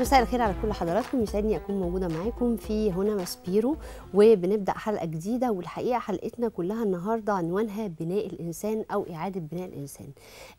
مساء الخير على كل حضراتكم يسعدني اكون موجوده معاكم في هنا ماسبيرو وبنبدا حلقه جديده والحقيقه حلقتنا كلها النهارده عنوانها بناء الانسان او اعاده بناء الانسان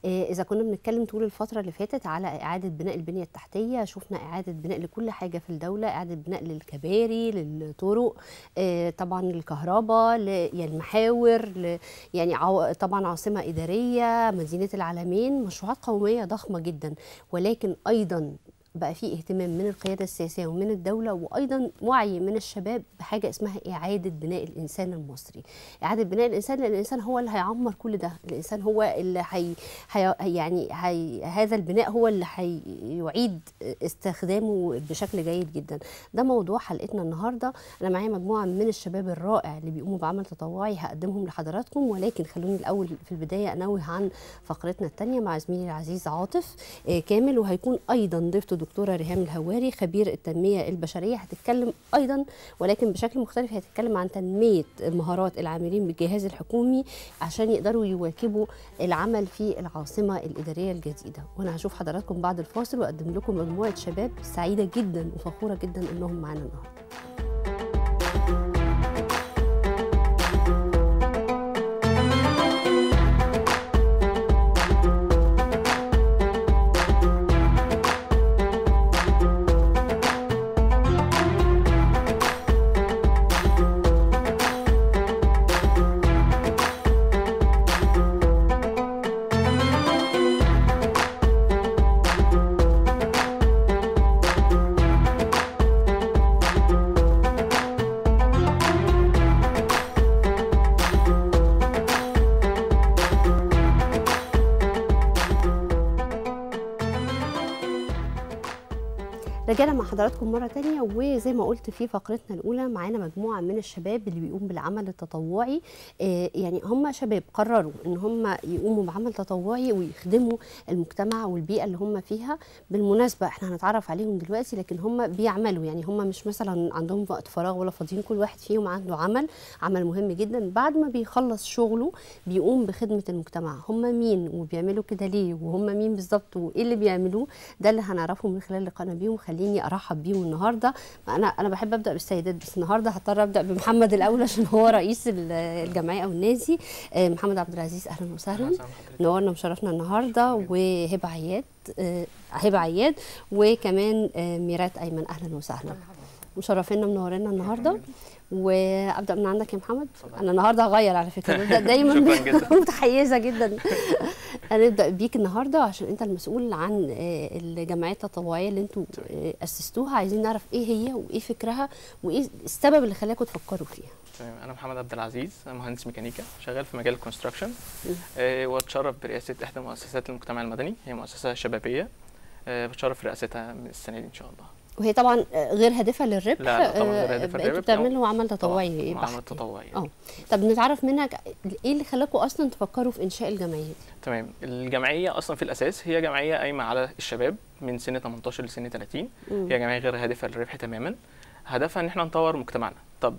آه، اذا كنا بنتكلم طول الفتره اللي فاتت على اعاده بناء البنيه التحتيه شفنا اعاده بناء لكل حاجه في الدوله اعاده بناء للكباري للطرق آه، طبعا للكهرباء للمحاور يعني, يعني طبعا عاصمه اداريه مدينه العالمين مشروعات قوميه ضخمه جدا ولكن ايضا بقى في اهتمام من القياده السياسيه ومن الدوله وايضا وعي من الشباب بحاجه اسمها اعاده بناء الانسان المصري اعاده بناء الانسان لان الانسان هو اللي هيعمر كل ده الانسان هو اللي حي... حي... يعني حي... هذا البناء هو اللي هيعيد حي... استخدامه بشكل جيد جدا ده موضوع حلقتنا النهارده انا معايا مجموعه من الشباب الرائع اللي بيقوموا بعمل تطوعي هقدمهم لحضراتكم ولكن خلوني الاول في البدايه انوه عن فقرتنا الثانيه مع زميلي العزيز عاطف آه، كامل وهيكون ايضا ضيفته الدكتوره ريهام الهواري خبير التنميه البشريه هتتكلم ايضا ولكن بشكل مختلف هتتكلم عن تنميه مهارات العاملين بالجهاز الحكومي عشان يقدروا يواكبوا العمل في العاصمه الاداريه الجديده وانا هشوف حضراتكم بعد الفاصل واقدم لكم مجموعه شباب سعيده جدا وفخوره جدا انهم معانا النهارده رجعنا مع حضراتكم مره تانية وزي ما قلت في فقرتنا الاولى معانا مجموعه من الشباب اللي بيقوم بالعمل التطوعي آه، يعني هم شباب قرروا ان هم يقوموا بعمل تطوعي ويخدموا المجتمع والبيئه اللي هم فيها بالمناسبه احنا هنتعرف عليهم دلوقتي لكن هم بيعملوا يعني هم مش مثلا عندهم وقت فراغ ولا فاضيين كل واحد فيهم عنده عمل عمل مهم جدا بعد ما بيخلص شغله بيقوم بخدمه المجتمع هم مين وبيعملوا كده ليه وهم مين بالظبط وايه اللي بيعملوه ده اللي هنعرفه من خلال لقائنا بيهم خليني ارحب بيهم النهارده انا انا بحب ابدا بالسيدات بس النهارده هضطر ابدا بمحمد الاول عشان هو رئيس الجمعيه او النادي آه، محمد عبد العزيز اهلا وسهلا نورنا مشرفنا النهارده وهبه عياد آه، هبه عياد وكمان آه، ميرات ايمن اهلا وسهلا مشرفينا منورينا النهارده وابدا من عندك يا محمد صدق. انا النهارده هغير على فكره ببدا دايما متحيزه جدا هنبدا بيك النهارده عشان انت المسؤول عن آه، الجمعيات التطوعيه اللي انتوا آه، اسستوها عايزين نعرف ايه هي وايه فكرها وايه السبب اللي خلاكم تفكروا فيها تمام انا محمد عبد العزيز مهندس ميكانيكا شغال في مجال الكونستراكشن آه، واتشرف برئاسه احدى مؤسسات المجتمع المدني هي مؤسسه شبابيه بتشرف رئاستها من السنه دي ان شاء الله وهي طبعا غير هادفه للربح لا, لا طبعا غير هادفه آه، للربح بتعملوا عمل تطوعي بحت عمل تطوعي اه طب نتعرف منك ايه اللي خلاكم اصلا تفكروا في انشاء الجمعيه تمام الجمعيه اصلا في الاساس هي جمعيه قايمه على الشباب من سن 18 لسن 30 مم. هي جمعيه غير هادفه للربح تماما هدفها ان احنا نطور مجتمعنا طب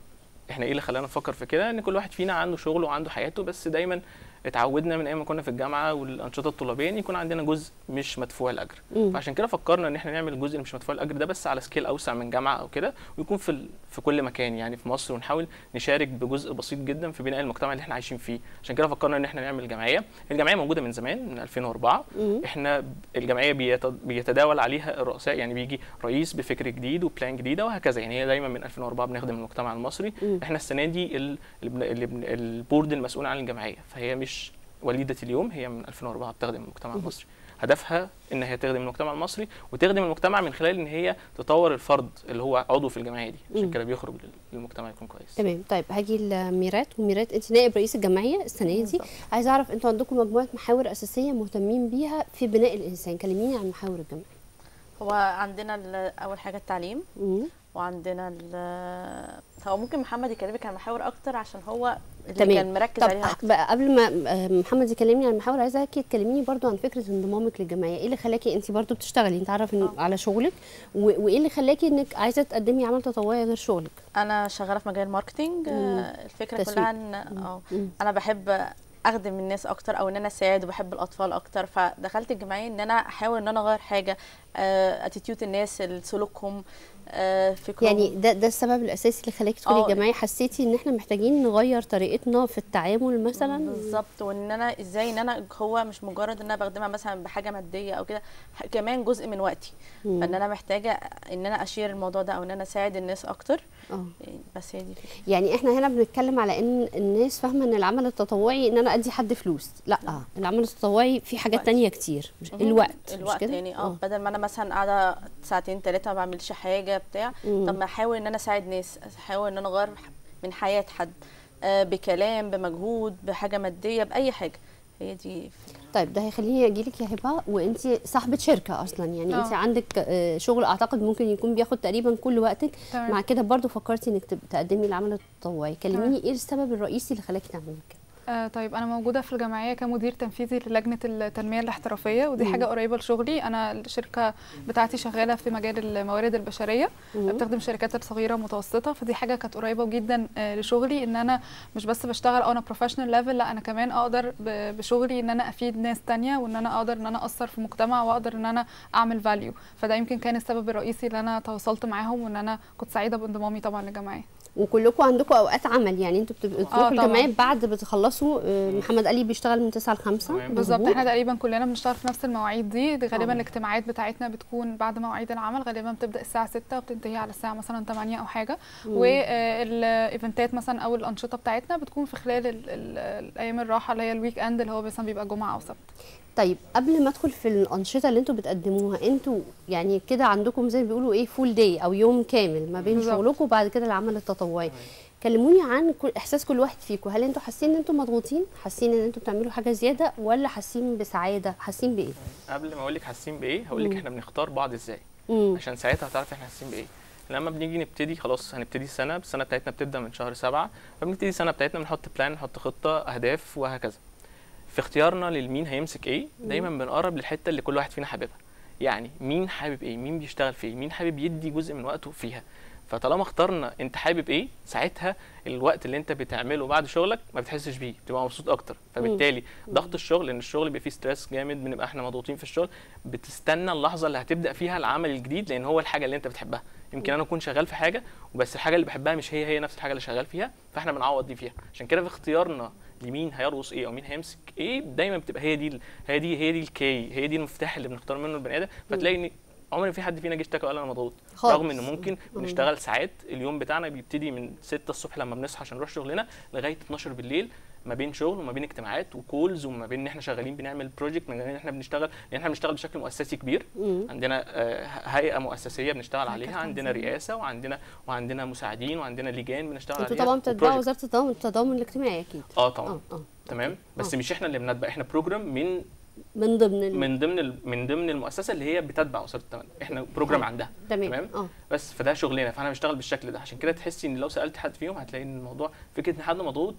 احنا ايه اللي خلانا نفكر في كده ان كل واحد فينا عنده شغله وعنده حياته بس دايما اتعودنا من ايام ما كنا في الجامعه والانشطه الطلابيه ان يكون عندنا جزء مش مدفوع الاجر مم. فعشان كده فكرنا ان احنا نعمل الجزء اللي مش مدفوع الاجر ده بس على سكيل اوسع من جامعه او كده ويكون في ال... في كل مكان يعني في مصر ونحاول نشارك بجزء بسيط جدا في بناء المجتمع اللي احنا عايشين فيه عشان كده فكرنا ان احنا نعمل جمعيه الجمعيه موجوده من زمان من 2004 مم. احنا الجمعيه بيت... بيتداول عليها الرؤساء يعني بيجي رئيس بفكر جديد وبلان جديده وهكذا يعني هي دايما من 2004 بنخدم المجتمع المصري مم. احنا السنه دي ال... البورد المسؤول عن الجمعيه فهي مش وليده اليوم هي من 2004 بتخدم المجتمع المصري هدفها ان هي تخدم المجتمع المصري وتخدم المجتمع من خلال ان هي تطور الفرد اللي هو عضو في الجمعيه دي عشان كده بيخرج للمجتمع يكون كويس تمام طيب هاجي لميرات وميرات انت نائب رئيس الجمعيه السنه دي عايز اعرف انتوا عندكم مجموعه محاور اساسيه مهتمين بيها في بناء الانسان كلميني عن محاور الجمعيه هو عندنا اول حاجه التعليم وعندنا هو ممكن محمد يكلمك عن المحاور اكتر عشان هو اللي تمام. كان مركز طب عليها طب قبل ما آه، محمد يكلمني عن المحاور عايزاكي تكلميني برضو عن فكره انضمامك للجمعيه ايه اللي خلاكي انت برضو بتشتغلي انت عارف آه. على شغلك وايه اللي خلاكي انك عايزه تقدمي عمل تطوعي غير شغلك انا شغاله في مجال الماركتنج آه، الفكره تسويق. كلها ان اه انا بحب اخدم الناس اكتر او ان انا اساعد وبحب الاطفال اكتر فدخلت الجمعيه ان انا احاول ان انا اغير حاجه اتيتيود الناس سلوكهم آه، في كل يعني ده ده السبب الاساسي اللي خلاكي تقولي يا آه. جماعه حسيتي ان احنا محتاجين نغير طريقتنا في التعامل مثلا بالظبط وان انا ازاي ان انا هو مش مجرد ان انا بخدمها مثلا بحاجه ماديه او كده كمان جزء من وقتي مم. فان انا محتاجه ان انا اشير الموضوع ده او ان انا اساعد الناس اكتر أوه. بس هي دي فكرة. يعني احنا هنا بنتكلم على ان الناس فاهمه ان العمل التطوعي ان انا ادي حد فلوس لا آه. العمل التطوعي في حاجات تانية كتير مش الوقت الوقت مش يعني آه،, اه بدل ما انا مثلا قاعده ساعتين ثلاثه ما بعملش حاجه شويه بتاع طب ما احاول ان انا اساعد ناس احاول ان انا اغير من حياه حد آه، بكلام بمجهود بحاجه ماديه باي حاجه هي دي فكرة. طيب ده هيخليني اجي لك يا هبه وانت صاحبه شركه اصلا يعني أوه. انت آه. عندك آه، شغل اعتقد ممكن يكون بياخد تقريبا كل وقتك طيب. مع كده برضو فكرتي انك تقدمي العمل التطوعي كلميني طيب. ايه السبب الرئيسي اللي خلاكي تعملي كده آه طيب انا موجوده في الجمعيه كمدير تنفيذي للجنه التنميه الاحترافيه ودي مم. حاجه قريبه لشغلي انا الشركه بتاعتي شغاله في مجال الموارد البشريه مم. بتخدم شركات الصغيره متوسطه فدي حاجه كانت قريبه جدا آه لشغلي ان انا مش بس بشتغل انا بروفيشنال ليفل لا انا كمان اقدر بشغلي ان انا افيد ناس تانية وان انا اقدر ان انا اثر في مجتمع واقدر ان انا اعمل فاليو فده يمكن كان السبب الرئيسي اللي انا تواصلت معاهم وان انا كنت سعيده بانضمامي طبعا للجمعيه وكلكم عندكم اوقات عمل يعني انتوا بتبقوا آه الجمعيه بعد بتخلصوا بيخلصوا آه، محمد علي بيشتغل من 9 ل 5 بالظبط احنا تقريبا كلنا بنشتغل في نفس المواعيد دي, غالبا اه. الاجتماعات بتاعتنا بتكون بعد مواعيد العمل غالبا بتبدا الساعه 6 وبتنتهي على الساعه مثلا 8 او حاجه والايفنتات آه، مثلا او الانشطه بتاعتنا بتكون في خلال ال الايام الراحه اللي هي الويك اند اللي هو مثلا بيبقى جمعه او سبت طيب قبل ما ادخل في الانشطه اللي انتوا بتقدموها انتوا يعني كده عندكم زي ما بيقولوا ايه فول داي او يوم كامل ما بين شغلكم وبعد كده العمل التطوعي كلموني عن كل احساس كل واحد فيكم هل انتوا حاسين ان انتوا مضغوطين حاسين ان انتوا بتعملوا حاجه زياده ولا حاسين بسعاده حاسين بايه قبل ما اقول لك حاسين بايه هقول لك احنا بنختار بعض ازاي مم. عشان ساعتها هتعرفي احنا حاسين بايه لما بنيجي نبتدي خلاص هنبتدي السنه السنه بتاعتنا بتبدا من شهر سبعة فبنبتدي السنه بتاعتنا بنحط بلان نحط خطه اهداف وهكذا في اختيارنا للمين هيمسك ايه دايما بنقرب للحته اللي كل واحد فينا حاببها يعني مين حابب ايه مين بيشتغل في ايه مين حابب يدي جزء من وقته فيها فطالما اخترنا انت حابب ايه ساعتها الوقت اللي انت بتعمله بعد شغلك ما بتحسش بيه بتبقى مبسوط اكتر فبالتالي ضغط الشغل لان الشغل بيبقى فيه ستريس جامد بنبقى احنا مضغوطين في الشغل بتستنى اللحظه اللي هتبدا فيها العمل الجديد لان هو الحاجه اللي انت بتحبها يمكن انا اكون شغال في حاجه وبس الحاجه اللي بحبها مش هي هي نفس الحاجه اللي شغال فيها فاحنا بنعوض دي فيها عشان كده في اختيارنا لمين هيرقص ايه او مين هيمسك ايه دايما بتبقى هي دي هي دي هي دي الكي هي دي المفتاح اللي بنختار منه البني ادم فتلاقي ان عمر في حد فينا جه اشتكى قال انا مضغوط رغم ان ممكن بنشتغل ساعات اليوم بتاعنا بيبتدي من 6 الصبح لما بنصحى عشان نروح شغلنا لغايه 12 بالليل ما بين شغل وما بين اجتماعات وكولز وما بين ان احنا شغالين بنعمل بروجكت من ان احنا بنشتغل لان احنا بنشتغل بشكل مؤسسي كبير مم. عندنا آه، هيئه مؤسسيه بنشتغل عليها عندنا رئاسه وعندنا وعندنا مساعدين وعندنا لجان بنشتغل عليها طبعا بتتبع وزاره التضامن التضامن الاجتماعي اكيد اه طبعا اه, آه، تمام آه. بس مش احنا اللي بنتبع احنا بروجرام من من ضمن ال... من ضمن ال... من ضمن المؤسسه اللي هي بتتبع اسره التمنى احنا بروجرام آه، عندها تمام تمام آه. بس فده شغلنا فانا بشتغل بالشكل ده عشان كده تحسي ان لو سالت حد فيهم هتلاقي ان الموضوع فكره ان حد مضغوط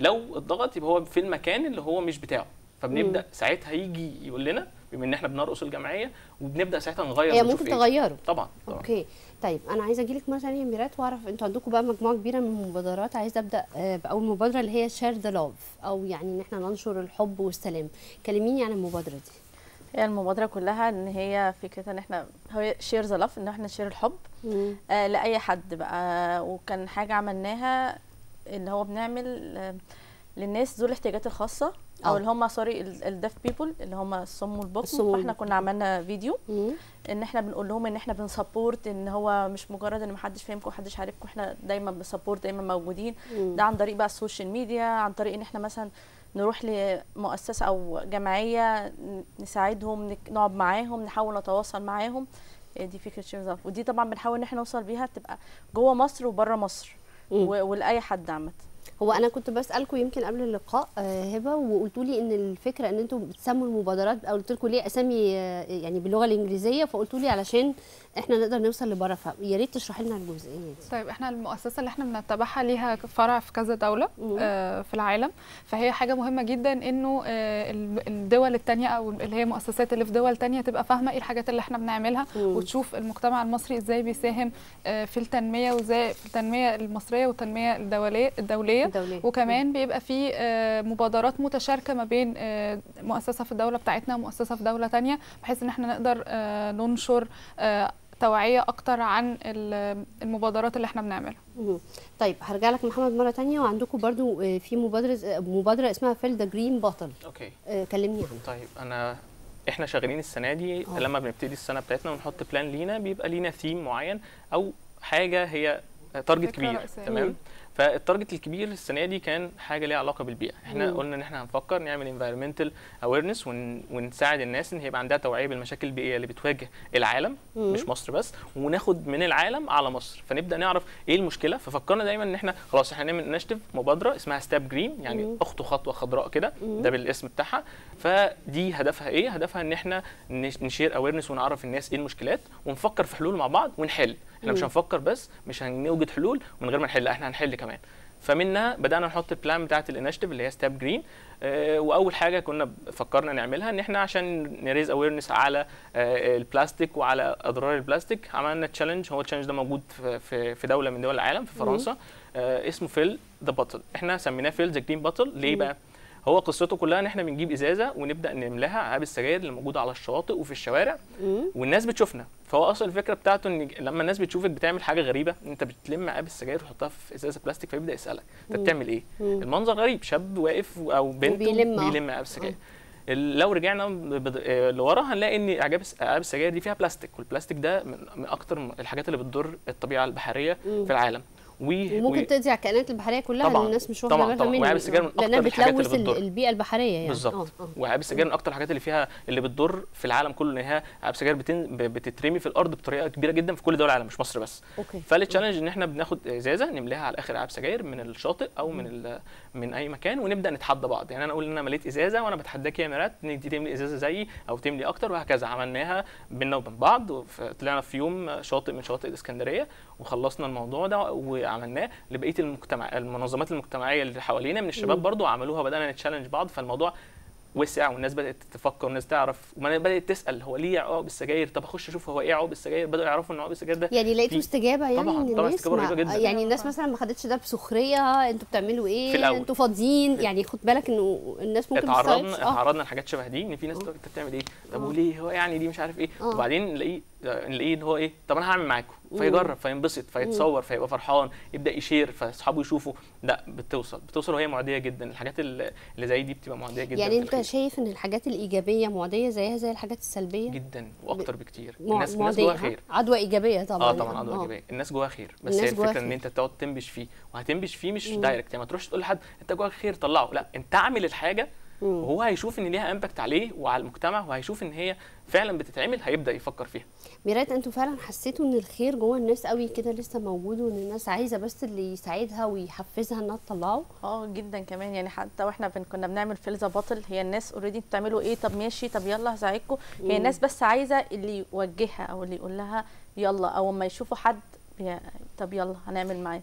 لو اتضغط يبقى هو في المكان اللي هو مش بتاعه فبنبدا مم. ساعتها يجي يقول لنا بما ان احنا بنرقص الجمعيه وبنبدا ساعتها نغير هي ممكن إيه. تغيره إيه. طبعا, طبعا اوكي طيب انا عايزه اجي لك مره ثانيه يا ميرات واعرف انتوا عندكم بقى مجموعه كبيره من المبادرات عايزه ابدا آه، باول مبادره اللي هي شير ذا لاف او يعني ان احنا ننشر الحب والسلام كلميني عن المبادره دي هي المبادره كلها ان هي فكره ان احنا هو شير ذا لاف ان احنا نشير الحب آه لاي حد بقى وكان حاجه عملناها اللي هو بنعمل آه للناس ذو الاحتياجات الخاصه او أوه. اللي هم سوري الديف بيبل اللي هم الصم والبكم فاحنا كنا عملنا فيديو مم. ان احنا بنقول لهم ان احنا بنسبورت ان هو مش مجرد ان محدش فاهمكم محدش عارفكم احنا دايما بنسبورت دايما موجودين مم. ده عن طريق بقى السوشيال ميديا عن طريق ان احنا مثلا نروح لمؤسسه او جمعيه نساعدهم نقعد معاهم نحاول نتواصل معاهم آه، دي فكره شيمز ودي طبعا بنحاول ان احنا نوصل بيها تبقى جوه مصر وبره مصر ولاي حد عامه هو انا كنت بسالكم يمكن قبل اللقاء آه، هبه وقلتوا لي ان الفكره ان انتم بتسموا المبادرات او قلت لكم ليه اسامي آه، يعني باللغه الانجليزيه فقلتوا لي علشان احنا نقدر نوصل لبره فيا ريت تشرحي لنا الجزئيه دي طيب احنا المؤسسه اللي احنا بنتبعها ليها فرع في كذا دوله آه، في العالم فهي حاجه مهمه جدا انه الدول الثانيه او اللي هي مؤسسات اللي في دول ثانيه تبقى فاهمه ايه الحاجات اللي احنا بنعملها وتشوف المجتمع المصري ازاي بيساهم في التنميه وازاي في التنميه المصريه والتنميه الدوليه الدوليه الدولية, الدولية. وكمان بيبقى في آه، مبادرات متشاركه ما بين آه، مؤسسه في الدوله بتاعتنا ومؤسسه في دوله ثانيه بحيث ان احنا نقدر آه، ننشر توعيه اكتر عن المبادرات اللي احنا بنعملها طيب هرجع لك محمد مره تانية وعندكم برضو في مبادره مبادره اسمها فيل ذا جرين بطل اوكي كلمني عنها طيب انا احنا شغالين السنه دي أوه. لما بنبتدي السنه بتاعتنا ونحط بلان لينا بيبقى لينا ثيم معين او حاجه هي تارجت كبير تمام فالتارجت الكبير السنه دي كان حاجه ليها علاقه بالبيئه احنا مم. قلنا ان احنا هنفكر نعمل انفايرمنتال اويرنس ونساعد الناس ان يبقى عندها توعيه بالمشاكل البيئيه اللي بتواجه العالم مم. مش مصر بس وناخد من العالم على مصر فنبدا نعرف ايه المشكله ففكرنا دايما ان احنا خلاص احنا نعمل نشتف مبادره اسمها ستاب جرين يعني اخطو خطوه خضراء كده ده بالاسم بتاعها فدي هدفها ايه هدفها ان احنا نشير اويرنس ونعرف الناس ايه المشكلات ونفكر في حلول مع بعض ونحل احنا مش هنفكر بس مش هنوجد حلول من غير ما نحل احنا هنحل كمان فمنها بدانا نحط البلان بتاعه الانشيتيف اللي هي ستاب آه، جرين واول حاجه كنا فكرنا نعملها ان احنا عشان نريز اويرنس على آه، البلاستيك وعلى اضرار البلاستيك عملنا تشالنج هو التشالنج ده موجود في في دوله من دول العالم في فرنسا آه، اسمه فيل ذا باتل احنا سميناه فيل ذا جرين باتل ليه بقى هو قصته كلها ان احنا بنجيب ازازه ونبدا نملاها عاب السجاير اللي موجوده على الشواطئ وفي الشوارع والناس بتشوفنا فهو اصلا الفكره بتاعته ان لما الناس بتشوفك بتعمل حاجه غريبه انت بتلم عاب السجاير وتحطها في ازازه بلاستيك فيبدا يسالك انت بتعمل ايه؟ مم. المنظر غريب شاب واقف او بنت بيلم عاب السجاير لو رجعنا آه، لورا هنلاقي ان اعجاب العاب السجاير دي فيها بلاستيك والبلاستيك ده من اكتر الحاجات اللي بتضر الطبيعه البحريه مم. في العالم و وممكن تأذي على الكائنات البحريه كلها طبعا الناس مش واخده بالها منها طبعا السجاير من اكتر الحاجات اللي البيئه البحريه يعني بالظبط وعيب آه، السجاير آه. من اكتر الحاجات اللي فيها اللي بتضر في العالم كله ان هي عيب السجاير بتن... بتترمي في الارض بطريقه كبيره جدا في كل دول العالم مش مصر بس اوكي فالتشالنج ان احنا بناخد ازازه نملاها على اخر عيب سجاير من الشاطئ او من ال... من اي مكان ونبدا نتحدى بعض يعني انا اقول ان انا مليت ازازه وانا بتحداك يا مرات انك انت تملي ازازه زيي او تملي اكتر وهكذا عملناها بينا وبين بعض وطلعنا في يوم شاطئ من شواطئ الاسكندريه وخلصنا الموضوع ده عملناه لبقيه المجتمع المنظمات المجتمعيه اللي حوالينا من الشباب برضو عملوها بدانا نتشالنج بعض فالموضوع وسع والناس بدات تفكر والناس تعرف بدات تسال هو ليه عقب السجاير طب اخش اشوف هو ايه عقب السجاير بداوا يعرفوا ان عقب السجاير ده يعني لقيتوا استجابه يعني طبعا طبعا استجابه رهيبه جدا يعني الناس مثلا ما خدتش ده بسخريه انتوا بتعملوا ايه انتوا فاضيين يعني خد بالك انه الناس ممكن اتعرضنا آه. اتعرضنا لحاجات شبه دي ان في ناس آه. انت بتعمل ايه طب آه. وليه هو يعني دي مش عارف ايه وبعدين نلاقيه نلاقيه هو ايه طب انا هعمل معاكم فيجرب فينبسط فيتصور فيبقى فرحان يبدا يشير فاصحابه يشوفوا لا بتوصل بتوصل وهي معديه جدا الحاجات اللي زي دي بتبقى معديه جدا يعني انت شايف ان الحاجات الايجابيه معديه زيها زي الحاجات السلبيه جدا واكتر بكتير مع... الناس, الناس جواها خير عدوى ايجابيه طبعا اه طبعا عدوى آه. ايجابيه الناس جواها خير بس هي الفكره ان انت تقعد تنبش فيه وهتنبش فيه مش دايركت يعني ما تروحش تقول لحد انت جواك خير طلعه لا انت اعمل الحاجه وهو هيشوف ان ليها امباكت عليه وعلى المجتمع وهيشوف ان هي فعلا بتتعمل هيبدا يفكر فيها ميرات انتوا فعلا حسيتوا ان الخير جوه الناس قوي كده لسه موجود وان الناس عايزه بس اللي يساعدها ويحفزها انها تطلعه اه جدا كمان يعني حتى واحنا كنا بنعمل فيلزا باطل هي الناس اوريدي بتعملوا ايه طب ماشي طب يلا هساعدكم هي الناس بس عايزه اللي يوجهها او اللي يقول لها يلا او اما يشوفوا حد طب يلا هنعمل معاه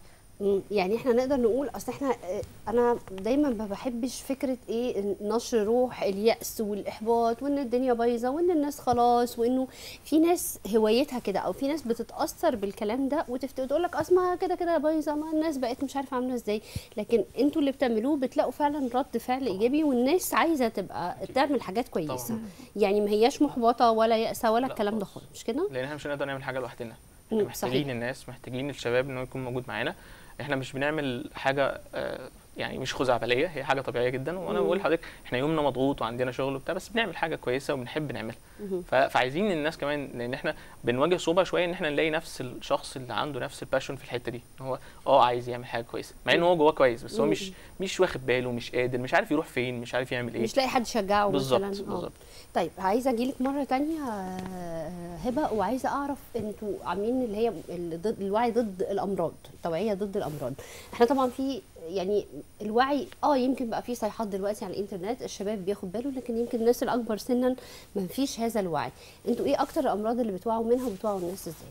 يعني احنا نقدر نقول اصل احنا آه، انا دايما ما بحبش فكره ايه نشر روح اليأس والاحباط وان الدنيا بايظه وان الناس خلاص وانه في ناس هوايتها كده او في ناس بتتاثر بالكلام ده وتقول لك اصل كده كده بايظه ما الناس بقت مش عارفه عامله ازاي لكن انتوا اللي بتعملوه بتلاقوا فعلا رد فعل ايجابي والناس عايزه تبقى تعمل حاجات كويسه طبعا. يعني ما هياش محبطه ولا يأسه ولا الكلام ده خالص مش كده؟ لان احنا مش هنقدر نعمل حاجه لوحدنا محتاجين صحيح. الناس محتاجين الشباب انه يكون موجود معانا احنا مش بنعمل حاجه آه، يعني مش خزعبليه هي حاجه طبيعيه جدا وانا بقول لحضرتك احنا يومنا مضغوط وعندنا شغل وبتاع بس بنعمل حاجه كويسه وبنحب نعملها فعايزين الناس كمان لان احنا بنواجه صعوبه شويه ان احنا نلاقي نفس الشخص اللي عنده نفس الباشون في الحته دي ان هو اه عايز يعمل حاجه كويسه مع ان هو جواه كويس بس هو مش مش واخد باله مش قادر مش عارف يروح فين مش عارف يعمل ايه مش لاقي حد يشجعه بالظبط آه. بالظبط طيب عايزه اجي لك مره تانية آه، آه، هبه وعايزه اعرف انتوا عاملين اللي هي ضد الوعي ضد الامراض التوعيه ضد الامراض احنا طبعا في يعني الوعي اه يمكن بقى في صيحات دلوقتي على الانترنت الشباب بياخد باله لكن يمكن الناس الاكبر سنا ما فيش هذا الوعي انتوا ايه اكتر الامراض اللي بتوعوا منها وبتوعوا الناس ازاي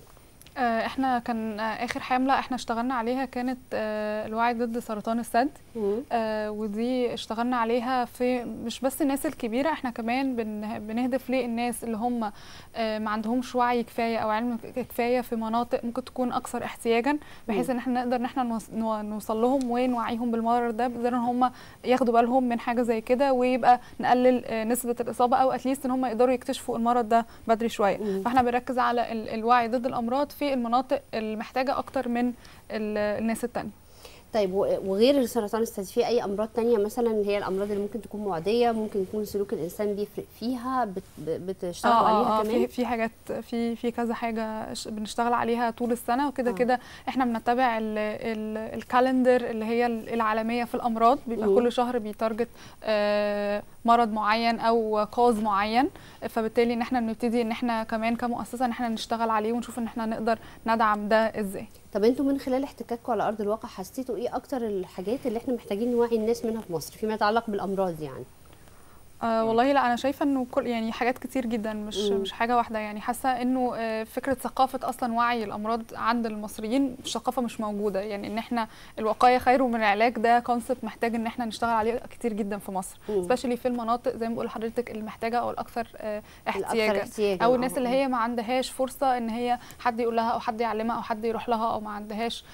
آه، احنا كان آه، اخر حمله احنا اشتغلنا عليها كانت آه، الوعي ضد سرطان الثدي ودي اشتغلنا عليها في مش بس الناس الكبيره احنا كمان بنهدف للناس اللي هم ما عندهمش وعي كفايه او علم كفايه في مناطق ممكن تكون اكثر احتياجا بحيث ان احنا نقدر ان احنا نوصل لهم ونوعيهم بالمرض ده بقدر ان هم ياخدوا بالهم من حاجه زي كده ويبقى نقلل نسبه الاصابه او اتليست ان هم يقدروا يكتشفوا المرض ده بدري شويه فاحنا بنركز على الوعي ضد الامراض في المناطق المحتاجه اكتر من الناس التانية طيب وغير السرطان استاذ في اي امراض تانية مثلا هي الامراض اللي ممكن تكون معديه ممكن يكون سلوك الانسان بيفرق فيها بتشتغل آه،, آه عليها آه كمان في, في حاجات في في كذا حاجه بنشتغل عليها طول السنه وكده آه. كده احنا بنتبع الكالندر اللي هي العالميه في الامراض بيبقى كل شهر بيتارجت آه مرض معين او كوز معين فبالتالي ان احنا بنبتدي ان احنا كمان كمؤسسه ان احنا نشتغل عليه ونشوف ان احنا نقدر ندعم ده ازاي طب انتوا من خلال احتكاككم على ارض الواقع حسيتوا ايه اكتر الحاجات اللي احنا محتاجين نوعي الناس منها في مصر فيما يتعلق بالامراض يعني آه والله لا انا شايفه انه كل يعني حاجات كتير جدا مش مم. مش حاجه واحده يعني حاسه انه آه، فكره ثقافه اصلا وعي الامراض عند المصريين ثقافه مش موجوده يعني ان احنا الوقايه خير من العلاج ده كونسبت محتاج ان احنا نشتغل عليه كتير جدا في مصر سبيشالي في المناطق زي ما بقول لحضرتك محتاجه او الاكثر آه، احتياجا او آه. الناس اللي هي ما عندهاش فرصه ان هي حد يقول لها او حد يعلمها او حد يروح لها او ما عندهاش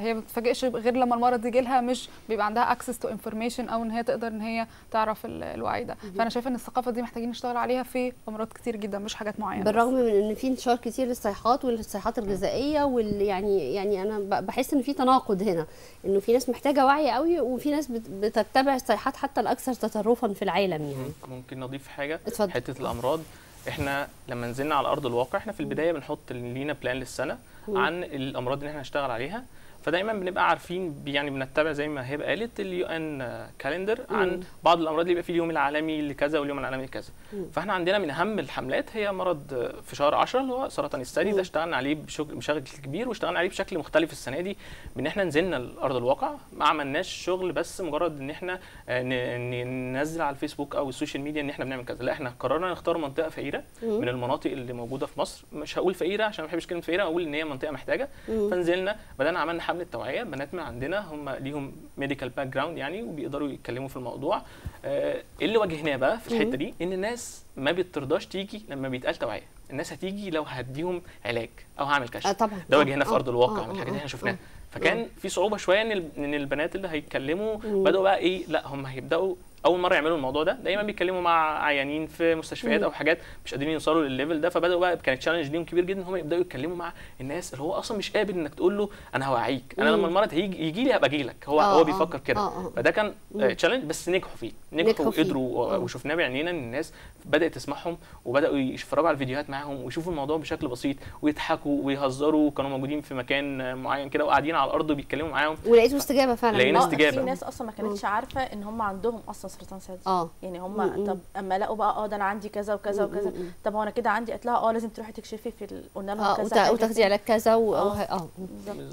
هي ما بتتفاجئش غير لما المرض يجي لها مش بيبقى عندها اكسس تو انفورميشن او ان هي تقدر ان هي تعرف الوعي كده فانا شايفه ان الثقافه دي محتاجين نشتغل عليها في امراض كتير جدا مش حاجات معينه بالرغم من ان في انتشار كتير للصيحات والصيحات الغذائيه وال يعني يعني انا بحس ان في تناقض هنا انه في ناس محتاجه وعي قوي وفي ناس بتتبع الصيحات حتى الاكثر تطرفا في العالم يعني ممكن نضيف حاجه اتفضل. حته الامراض احنا لما نزلنا على ارض الواقع احنا في البدايه بنحط لينا بلان للسنه عن الامراض اللي احنا هنشتغل عليها فدايما بنبقى عارفين يعني بنتبع زي ما هبه قالت اليو ان كالندر عن بعض الامراض اللي بيبقى فيه اليوم العالمي لكذا واليوم العالمي لكذا فاحنا عندنا من اهم الحملات هي مرض في شهر 10 اللي هو سرطان الثدي ده اشتغلنا عليه بشكل كبير واشتغلنا عليه بشكل مختلف السنه دي بان احنا نزلنا لارض الواقع ما عملناش شغل بس مجرد ان احنا آه، ننزل على الفيسبوك او السوشيال ميديا ان احنا بنعمل كذا لا احنا قررنا نختار منطقه فقيره من المناطق اللي موجوده في مصر مش هقول فقيره عشان ما بحبش كلمه فقيره اقول ان هي منطقه محتاجه فنزلنا بدانا عملنا حمل التوعية بنات من عندنا هم ليهم ميديكال باك جراوند يعني وبيقدروا يتكلموا في الموضوع آه اللي واجهناه بقى في الحته دي ان الناس ما بترضاش تيجي لما بيتقال توعيه الناس هتيجي لو هديهم علاج او هعمل كشف آه طبعا ده واجهناه في آه، ارض آه، الواقع من آه، الحاجات اللي احنا شفناها فكان في صعوبه شويه ان البنات اللي هيتكلموا بداوا بقى ايه لا هم هيبداوا اول مره يعملوا الموضوع ده دايما بيتكلموا مع عيانين في مستشفيات او حاجات مش قادرين يوصلوا للليفل ده فبداوا بقى كانت تشالنج ليهم كبير جدا ان هم يبداوا يتكلموا مع الناس اللي هو اصلا مش قابل انك تقول له انا هوعيك انا لما المرض هيجي يجي لي هبقى اجي لك هو آه هو آه، بيفكر كده آه, آه،, آه. فده كان تشالنج بس نجحوا فيه نجحوا وقدروا وشفناه بعينينا ان الناس بدات تسمعهم وبداوا يتفرجوا على الفيديوهات معاهم ويشوفوا الموضوع بشكل بسيط ويضحكوا ويهزروا كانوا موجودين في مكان معين كده وقاعدين على الارض وبيتكلموا معاهم ولقيتوا استجابه فعلا لقينا استجابه في ناس اصلا ما كانتش عارفه ان هم عندهم اصلا سرطان ثدي اه يعني هم طب اما لقوا بقى اه ده انا عندي كذا وكذا وكذا طب هو انا كده عندي قالت لها اه لازم تروحي تكشفي في ال... قلنا لهم آه وتاخدي علاج كذا و... اه, آه.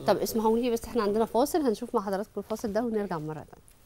طب اسمحوا لي بس احنا عندنا فاصل هنشوف مع حضراتكم الفاصل ده ونرجع مره ثانيه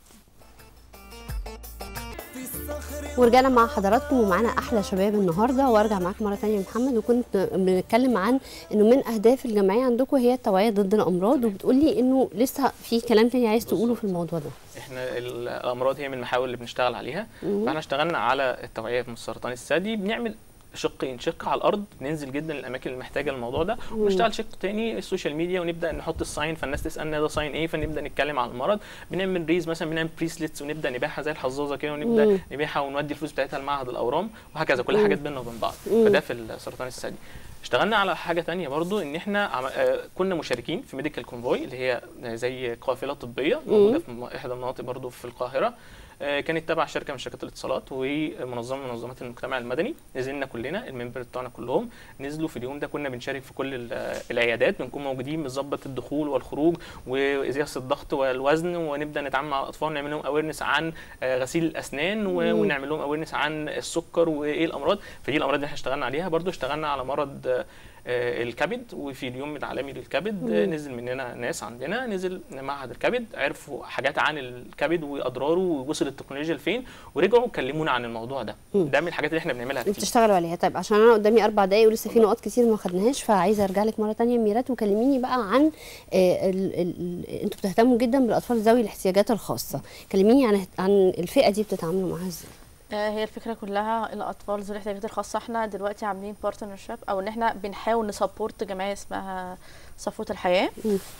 ورجعنا مع حضراتكم ومعانا احلى شباب النهارده وارجع معاك مره ثانيه محمد وكنت بنتكلم عن انه من اهداف الجمعيه عندكم هي التوعيه ضد الامراض وبتقول لي انه لسه في كلام ثاني عايز تقوله في الموضوع ده احنا الامراض هي من المحاور اللي بنشتغل عليها فاحنا اشتغلنا على التوعيه من السرطان الثدي بنعمل شقين شق على الارض ننزل جدا للاماكن اللي محتاجه الموضوع ده ونشتغل شق تاني السوشيال ميديا ونبدا نحط الساين فالناس تسالنا ده ساين ايه فنبدا نتكلم على المرض بنعمل ريز مثلا بنعمل بريسلتس ونبدا نبيعها زي الحظاظه كده ونبدا مم. نبيعها ونودي الفلوس بتاعتها لمعهد الاورام وهكذا كل حاجات بينا وبين بعض فده في السرطان الثدي اشتغلنا على حاجه تانية برضو ان احنا عم... آه كنا مشاركين في ميديكال كونفوي اللي هي زي قافله طبيه موجوده في احدى المناطق برضو في القاهره آه، كانت تبع شركه من شركات الاتصالات ومنظمه من منظمات المجتمع المدني نزلنا كلنا الممبر بتاعنا كلهم نزلوا في اليوم ده كنا بنشارك في كل العيادات بنكون موجودين بنظبط الدخول والخروج وقياس الضغط والوزن ونبدا نتعامل مع الاطفال ونعمل لهم اويرنس عن آه، غسيل الاسنان ونعمل لهم اويرنس عن السكر وايه الامراض فدي الامراض اللي احنا اشتغلنا عليها برضو اشتغلنا على مرض آه، آه، الكبد وفي اليوم العالمي للكبد آه، نزل مننا ناس عندنا نزل معهد الكبد عرفوا حاجات عن الكبد واضراره ووصل التكنولوجيا لفين ورجعوا كلمونا عن الموضوع ده ده من الحاجات اللي احنا بنعملها كتير بتشتغلوا عليها طيب عشان انا قدامي اربع دقايق ولسه في نقط كتير ما خدناهاش فعايزه ارجع لك مره ثانيه ميرات وكلميني بقى عن آه، انتوا بتهتموا جدا بالاطفال ذوي الاحتياجات الخاصه كلميني عن عن الفئه دي بتتعاملوا معاها ازاي آه، هي الفكره كلها الاطفال ذوي الاحتياجات الخاصه احنا دلوقتي عاملين بارتنرشيب او ان احنا بنحاول نسبورت جمعيه اسمها صفوه الحياه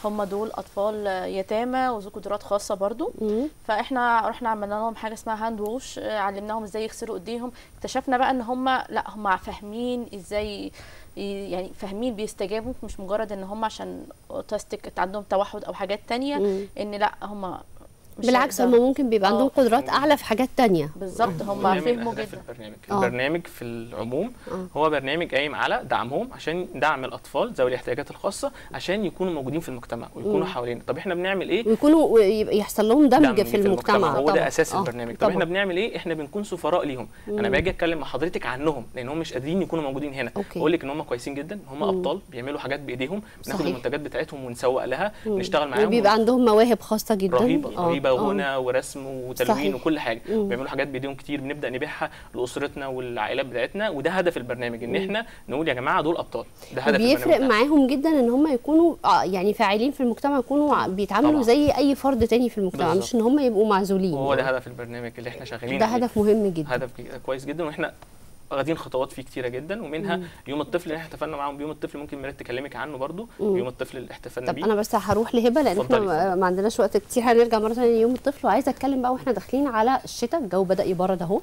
هم دول اطفال يتامى وذو قدرات خاصه برضو مم. فاحنا رحنا عملنا لهم حاجه اسمها هاند آه، ووش علمناهم ازاي يغسلوا ايديهم اكتشفنا بقى ان هم لا هم فاهمين ازاي يعني فاهمين بيستجابوا مش مجرد ان هم عشان اوتستيك عندهم توحد او حاجات تانية ان لا هم بالعكس هم ممكن بيبقى عندهم آه. قدرات اعلى في حاجات تانية بالظبط هم فهموا جدا في البرنامج آه. البرنامج في العموم أوه. هو برنامج قايم على دعمهم عشان دعم الاطفال ذوي الاحتياجات الخاصه عشان يكونوا موجودين في المجتمع ويكونوا حوالينا طب احنا بنعمل ايه ويكونوا يحصل لهم دمج في, في المجتمع, المجتمع. هو ده اساس آه، البرنامج طب احنا بنعمل ايه احنا بنكون سفراء ليهم انا باجي اتكلم مع حضرتك عنهم لان هم مش قادرين يكونوا موجودين هنا اقول لك ان هم كويسين جدا هم ابطال بيعملوا حاجات بايديهم بناخد المنتجات بتاعتهم ونسوق لها نشتغل معاهم وبيبقى عندهم مواهب خاصه جدا رهيبه موهبه آه. وغنى ورسم وتلوين وكل حاجه بيعملوا حاجات بايديهم كتير بنبدا نبيعها لاسرتنا والعائلات بتاعتنا وده هدف البرنامج ان احنا نقول يا جماعه دول ابطال ده هدف بيفرق معاهم جدا ان هم يكونوا آه، يعني فاعلين في المجتمع يكونوا بيتعاملوا طبعا. زي اي فرد تاني في المجتمع بالزبط. مش ان هم يبقوا معزولين هو ده هدف البرنامج اللي احنا شغالين ده هدف مهم جدا هدف كويس جدا واحنا واخدين خطوات فيه كتيره جدا ومنها مم. يوم الطفل اللي احنا احتفلنا معاهم بيوم الطفل ممكن ميريت تكلمك عنه برده يوم الطفل اللي احتفلنا بيه طب انا بس هروح لهبه لان احنا ما عندناش وقت كتير هنرجع مره ثانيه ليوم الطفل وعايزه اتكلم بقى واحنا داخلين على الشتاء الجو بدا يبرد اهو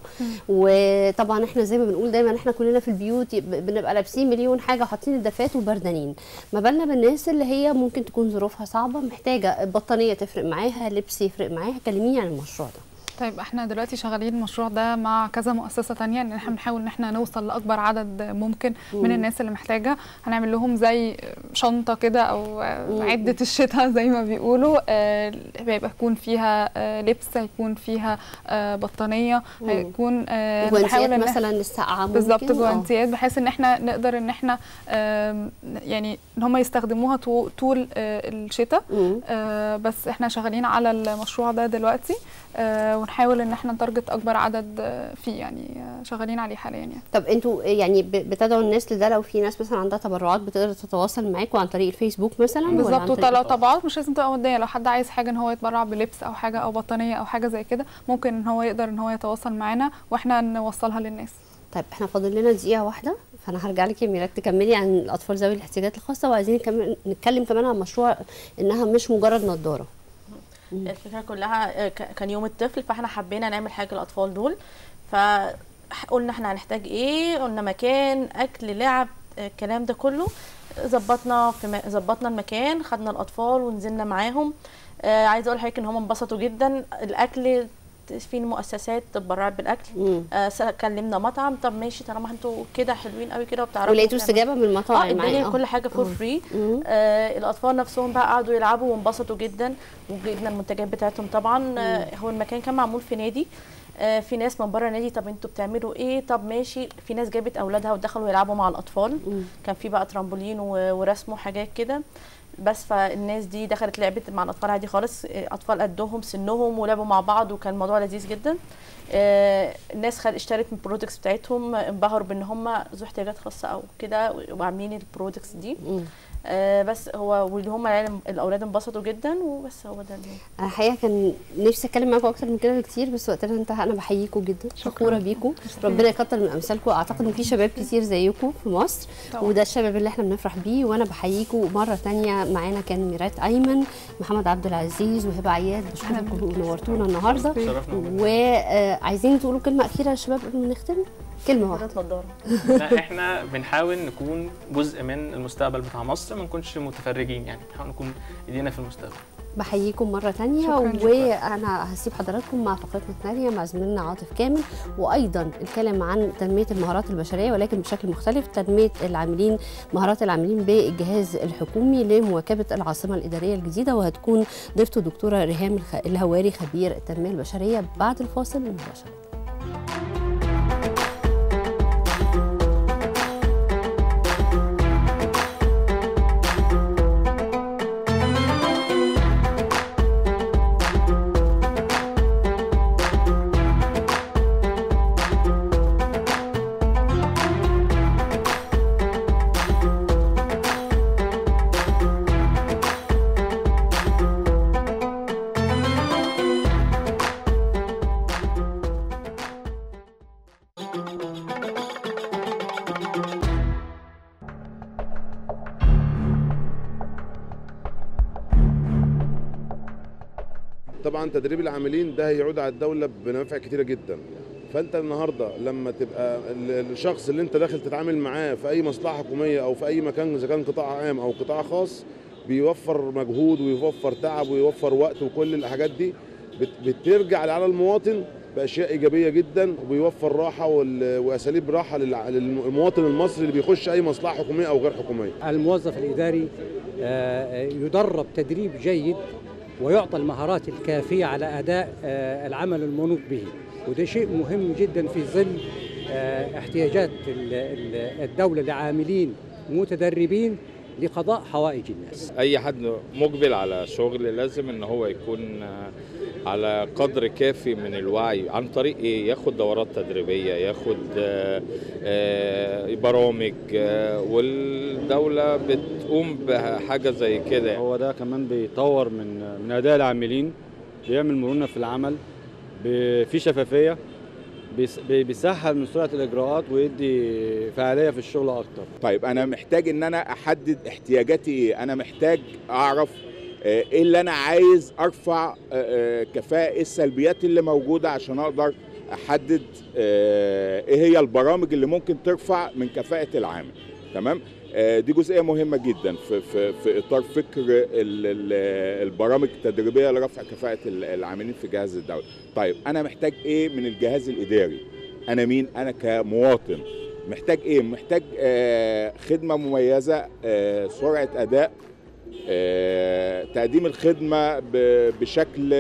وطبعا احنا زي ما بنقول دايما احنا كلنا في البيوت بنبقى لابسين مليون حاجه حاطين الدفات وبردانين ما بالنا بالناس اللي هي ممكن تكون ظروفها صعبه محتاجه بطانيه تفرق معاها لبس يفرق معاها كلميني عن المشروع ده طيب احنا دلوقتي شغالين المشروع ده مع كذا مؤسسه ثانيه ان احنا بنحاول ان احنا نوصل لاكبر عدد ممكن من الناس اللي محتاجه هنعمل لهم زي شنطه كده او عده الشتاء زي ما بيقولوا هيبقى آه، يكون فيها آه، لبس هيكون فيها آه، بطانيه هيكون بنحاول ان مثلا الساقعه بالظبط جوانتيات بحيث ان احنا نقدر ان احنا يعني ان هم يستخدموها طول الشتاء بس احنا شغالين على المشروع ده دلوقتي آه، ونحاول ان احنا نتارجت اكبر عدد آه، فيه يعني آه، شغالين عليه حاليا يعني طب انتوا يعني بتدعوا الناس لده لو في ناس مثلا عندها تبرعات بتقدر تتواصل معاكم عن طريق الفيسبوك مثلا بالظبط ولو تبرعات مش لازم تبقى ماديه لو حد عايز حاجه ان هو يتبرع بلبس او حاجه او بطانيه او حاجه زي كده ممكن ان هو يقدر ان هو يتواصل معانا واحنا نوصلها للناس طيب احنا فاضل لنا دقيقه واحده فانا هرجع لك يا ميرات تكملي عن الاطفال ذوي الاحتياجات الخاصه وعايزين نتكلم كمان عن مشروع انها مش مجرد نظاره الفكره كلها آه، كان يوم الطفل فاحنا حبينا نعمل حاجه للاطفال دول فقلنا احنا هنحتاج ايه قلنا مكان اكل لعب آه، الكلام ده كله ظبطنا في ظبطنا المكان خدنا الاطفال ونزلنا معاهم آه، عايزه اقول لحضرتك ان هم انبسطوا جدا الاكل في مؤسسات بتبرع بالاكل آه كلمنا مطعم طب ماشي طالما انتوا كده حلوين قوي كده وبتعرفوا ولقيتوا استجابه من المطاعم اه يعني الدنيا اه. كل حاجه فور فري آه الاطفال نفسهم بقى قعدوا يلعبوا وانبسطوا جدا وجبنا المنتجات بتاعتهم طبعا آه هو المكان كان معمول في نادي آه في ناس من بره النادي طب انتوا بتعملوا ايه طب ماشي في ناس جابت اولادها ودخلوا يلعبوا مع الاطفال مم. كان في بقى ترامبولين ورسم وحاجات كده بس فالناس دي دخلت لعبت مع الاطفال عادي خالص اطفال قدهم سنهم ولعبوا مع بعض وكان الموضوع لذيذ جدا آه، الناس خد اشترت من البرودكتس بتاعتهم انبهروا بان هم ذو احتياجات خاصه او كده وعاملين البرودكتس دي آه بس هو واللي هم العيال الاولاد انبسطوا جدا وبس هو ده اللي انا الحقيقه كان نفسي اتكلم معاكم اكتر من كده بكتير بس وقتنا انتهى انا بحييكم جدا شكوره بيكم ربنا يكتر من امثالكم اعتقد ان في شباب كتير زيكم في مصر طبعا. وده الشباب اللي احنا بنفرح بيه وانا بحييكم مره ثانيه معانا كان ميرات ايمن محمد عبد العزيز وهبه عياد بشكركم نورتونا النهارده وعايزين تقولوا كلمه اخيره يا شباب قبل ما نختم كلمه واحده احنا بنحاول نكون جزء من المستقبل بتاع مصر ما نكونش متفرجين يعني نحاول نكون ايدينا في المستقبل بحييكم مرة تانية وأنا هسيب حضراتكم مع فقرتنا الثانية مع زميلنا عاطف كامل وأيضا الكلام عن تنمية المهارات البشرية ولكن بشكل مختلف تنمية العاملين مهارات العاملين بالجهاز الحكومي لمواكبة العاصمة الإدارية الجديدة وهتكون ضيفته دكتورة ريهام الهواري خبير التنمية البشرية بعد الفاصل مباشره طبعا تدريب العاملين ده هيعود على الدوله بنفع كتيره جدا فانت النهارده لما تبقى الشخص اللي انت داخل تتعامل معاه في اي مصلحه حكوميه او في اي مكان اذا كان قطاع عام او قطاع خاص بيوفر مجهود ويوفر تعب ويوفر وقت وكل الحاجات دي بترجع على المواطن باشياء ايجابيه جدا وبيوفر راحه واساليب راحه للمواطن المصري اللي بيخش اي مصلحه حكوميه او غير حكوميه. الموظف الاداري آه، يدرب تدريب جيد ويعطى المهارات الكافية على أداء آه، العمل المنوط به وده شيء مهم جدا في ظل آه، احتياجات الدولة لعاملين متدربين لقضاء حوائج الناس اي حد مقبل على شغل لازم ان هو يكون آه، على قدر كافي من الوعي عن طريق ايه ياخد دورات تدريبيه ياخد آه، آه، برامج والدوله بتقوم بحاجه زي كده هو ده كمان بيطور من من اداء العاملين بيعمل مرونه في العمل في شفافيه بيسهل من سرعه الاجراءات ويدي فعاليه في الشغل اكتر طيب انا محتاج ان انا احدد احتياجاتي ايه انا محتاج اعرف آه، ايه اللي انا عايز ارفع آه، آه، كفاءه ايه السلبيات اللي موجوده عشان اقدر احدد ايه هي البرامج اللي ممكن ترفع من كفاءه العامل تمام آه، دي جزئيه مهمه جدا في في في اطار فكر البرامج التدريبيه لرفع كفاءه العاملين في جهاز الدوله. طيب انا محتاج ايه من الجهاز الاداري؟ انا مين؟ انا كمواطن محتاج ايه؟ محتاج آه، خدمه مميزه آه، سرعه اداء تقديم الخدمه بشكل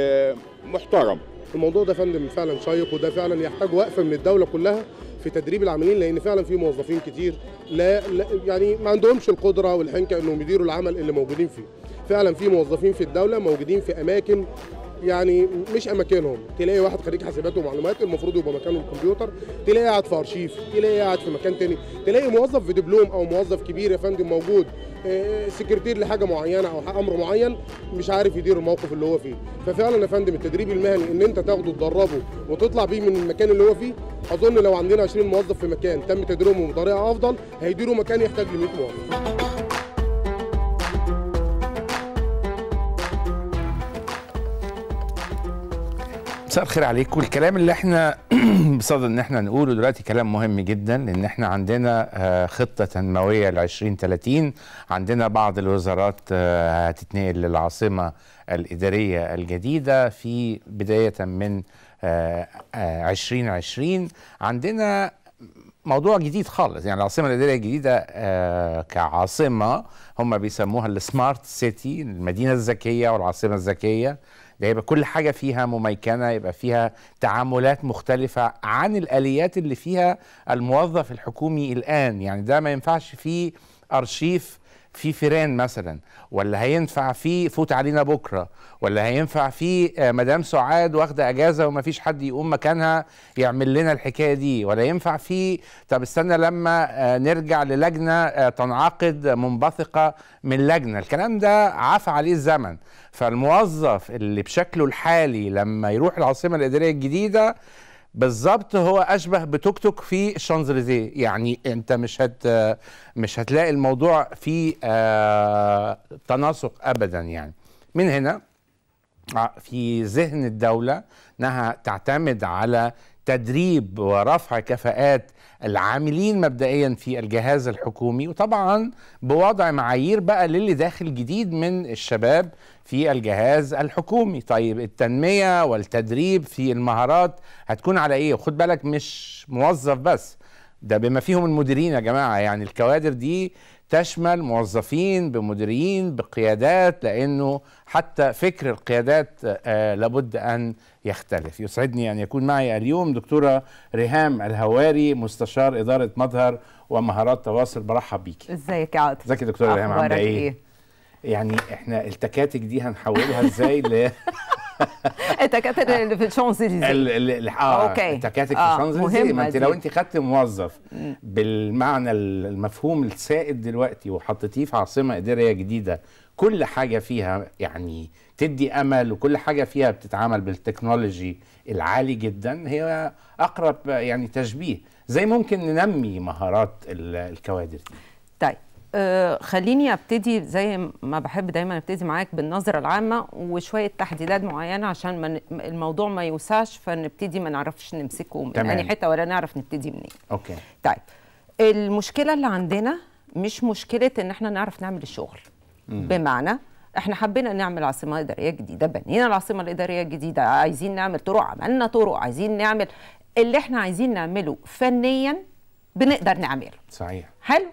محترم. الموضوع ده فندم فعلا شيق وده فعلا يحتاج وقفه من الدوله كلها في تدريب العاملين لان فعلا في موظفين كتير لا, لا يعني ما عندهمش القدره والحنكه انهم يديروا العمل اللي موجودين فيه فعلا في موظفين في الدوله موجودين في اماكن يعني مش اماكنهم تلاقي واحد خريج حاسبات ومعلومات المفروض يبقى مكانه الكمبيوتر تلاقي قاعد في ارشيف تلاقي قاعد في مكان تاني تلاقي موظف في دبلوم او موظف كبير يا فندم موجود سكرتير آه، لحاجه معينه او امر معين مش عارف يدير الموقف اللي هو فيه ففعلا يا فندم التدريب المهني ان انت تاخده تدربه وتطلع بيه من المكان اللي هو فيه اظن لو عندنا 20 موظف في مكان تم تدريبهم بطريقه افضل هيديروا مكان يحتاج ل 100 موظف مساء الخير عليكم الكلام اللي احنا بصدد ان احنا نقوله دلوقتي كلام مهم جدا لان احنا عندنا آه، خطه تنمويه ل 2030 عندنا بعض الوزارات آه، هتتنقل للعاصمه الاداريه الجديده في بدايه من 2020 آه، عندنا موضوع جديد خالص يعني العاصمه الاداريه الجديده كعاصمه هم بيسموها السمارت سيتي المدينه الذكيه والعاصمه الذكيه ده يبقى كل حاجه فيها مميكنه يبقى فيها تعاملات مختلفه عن الاليات اللي فيها الموظف الحكومي الان يعني ده ما ينفعش فيه ارشيف في فيران مثلا ولا هينفع في فوت علينا بكره ولا هينفع في آه، مدام سعاد واخده اجازه وما فيش حد يقوم مكانها يعمل لنا الحكايه دي ولا ينفع في طب استنى لما آه، نرجع للجنه آه، تنعقد منبثقه من لجنه الكلام ده عفى عليه الزمن فالموظف اللي بشكله الحالي لما يروح العاصمه الاداريه الجديده بالظبط هو اشبه بتوك توك في الشانزليزيه يعني انت مش هت مش هتلاقي الموضوع فيه آه، تناسق ابدا يعني من هنا آه، في ذهن الدوله انها تعتمد على تدريب ورفع كفاءات العاملين مبدئيا في الجهاز الحكومي وطبعا بوضع معايير بقى للي داخل جديد من الشباب في الجهاز الحكومي طيب التنمية والتدريب في المهارات هتكون على ايه وخد بالك مش موظف بس ده بما فيهم المديرين يا جماعة يعني الكوادر دي تشمل موظفين بمديرين بقيادات لانه حتى فكر القيادات آه، لابد ان يختلف يسعدني ان يكون معي اليوم دكتوره ريهام الهواري مستشار اداره مظهر ومهارات تواصل برحب بيكي ازيك يا عاطف ازيك يا دكتوره ريهام عامله إيه؟, ايه؟ يعني احنا التكاتك دي هنحولها ازاي ل التكاتك اللي في الشانزليزيه اه اوكي التكاتك في آه، الشانزليزيه ما انت لو انت خدت موظف بالمعنى المفهوم السائد دلوقتي وحطيتيه في عاصمه اداريه جديده كل حاجه فيها يعني تدي امل وكل حاجه فيها بتتعامل بالتكنولوجي العالي جدا هي اقرب يعني تشبيه زي ممكن ننمي مهارات الكوادر دي. طيب آه، خليني ابتدي زي ما بحب دايما ابتدي معاك بالنظره العامه وشويه تحديدات معينه عشان ما الموضوع ما يوسعش فنبتدي ما نعرفش نمسكه من اي حته ولا نعرف نبتدي منين. اوكي. طيب المشكله اللي عندنا مش مشكله ان احنا نعرف نعمل الشغل مم. بمعنى احنا حبينا نعمل عاصمه اداريه جديده بنينا العاصمه الاداريه الجديده عايزين نعمل طرق عملنا طرق عايزين نعمل اللي احنا عايزين نعمله فنيا بنقدر نعمله صحيح حلو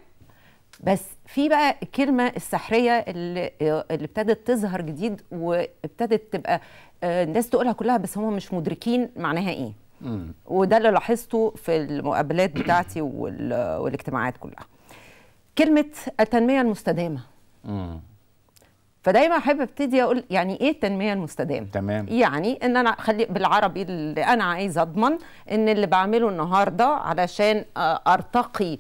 بس في بقى الكلمه السحريه اللي, اللي ابتدت تظهر جديد وابتدت تبقى آه، الناس تقولها كلها بس هم مش مدركين معناها ايه وده اللي لاحظته في المقابلات بتاعتي والاجتماعات كلها كلمه التنميه المستدامه فدايما احب ابتدي اقول يعني ايه التنميه المستدامه تمام يعني ان انا اخلي بالعربي اللي انا عايز اضمن ان اللي بعمله النهارده علشان آه، ارتقي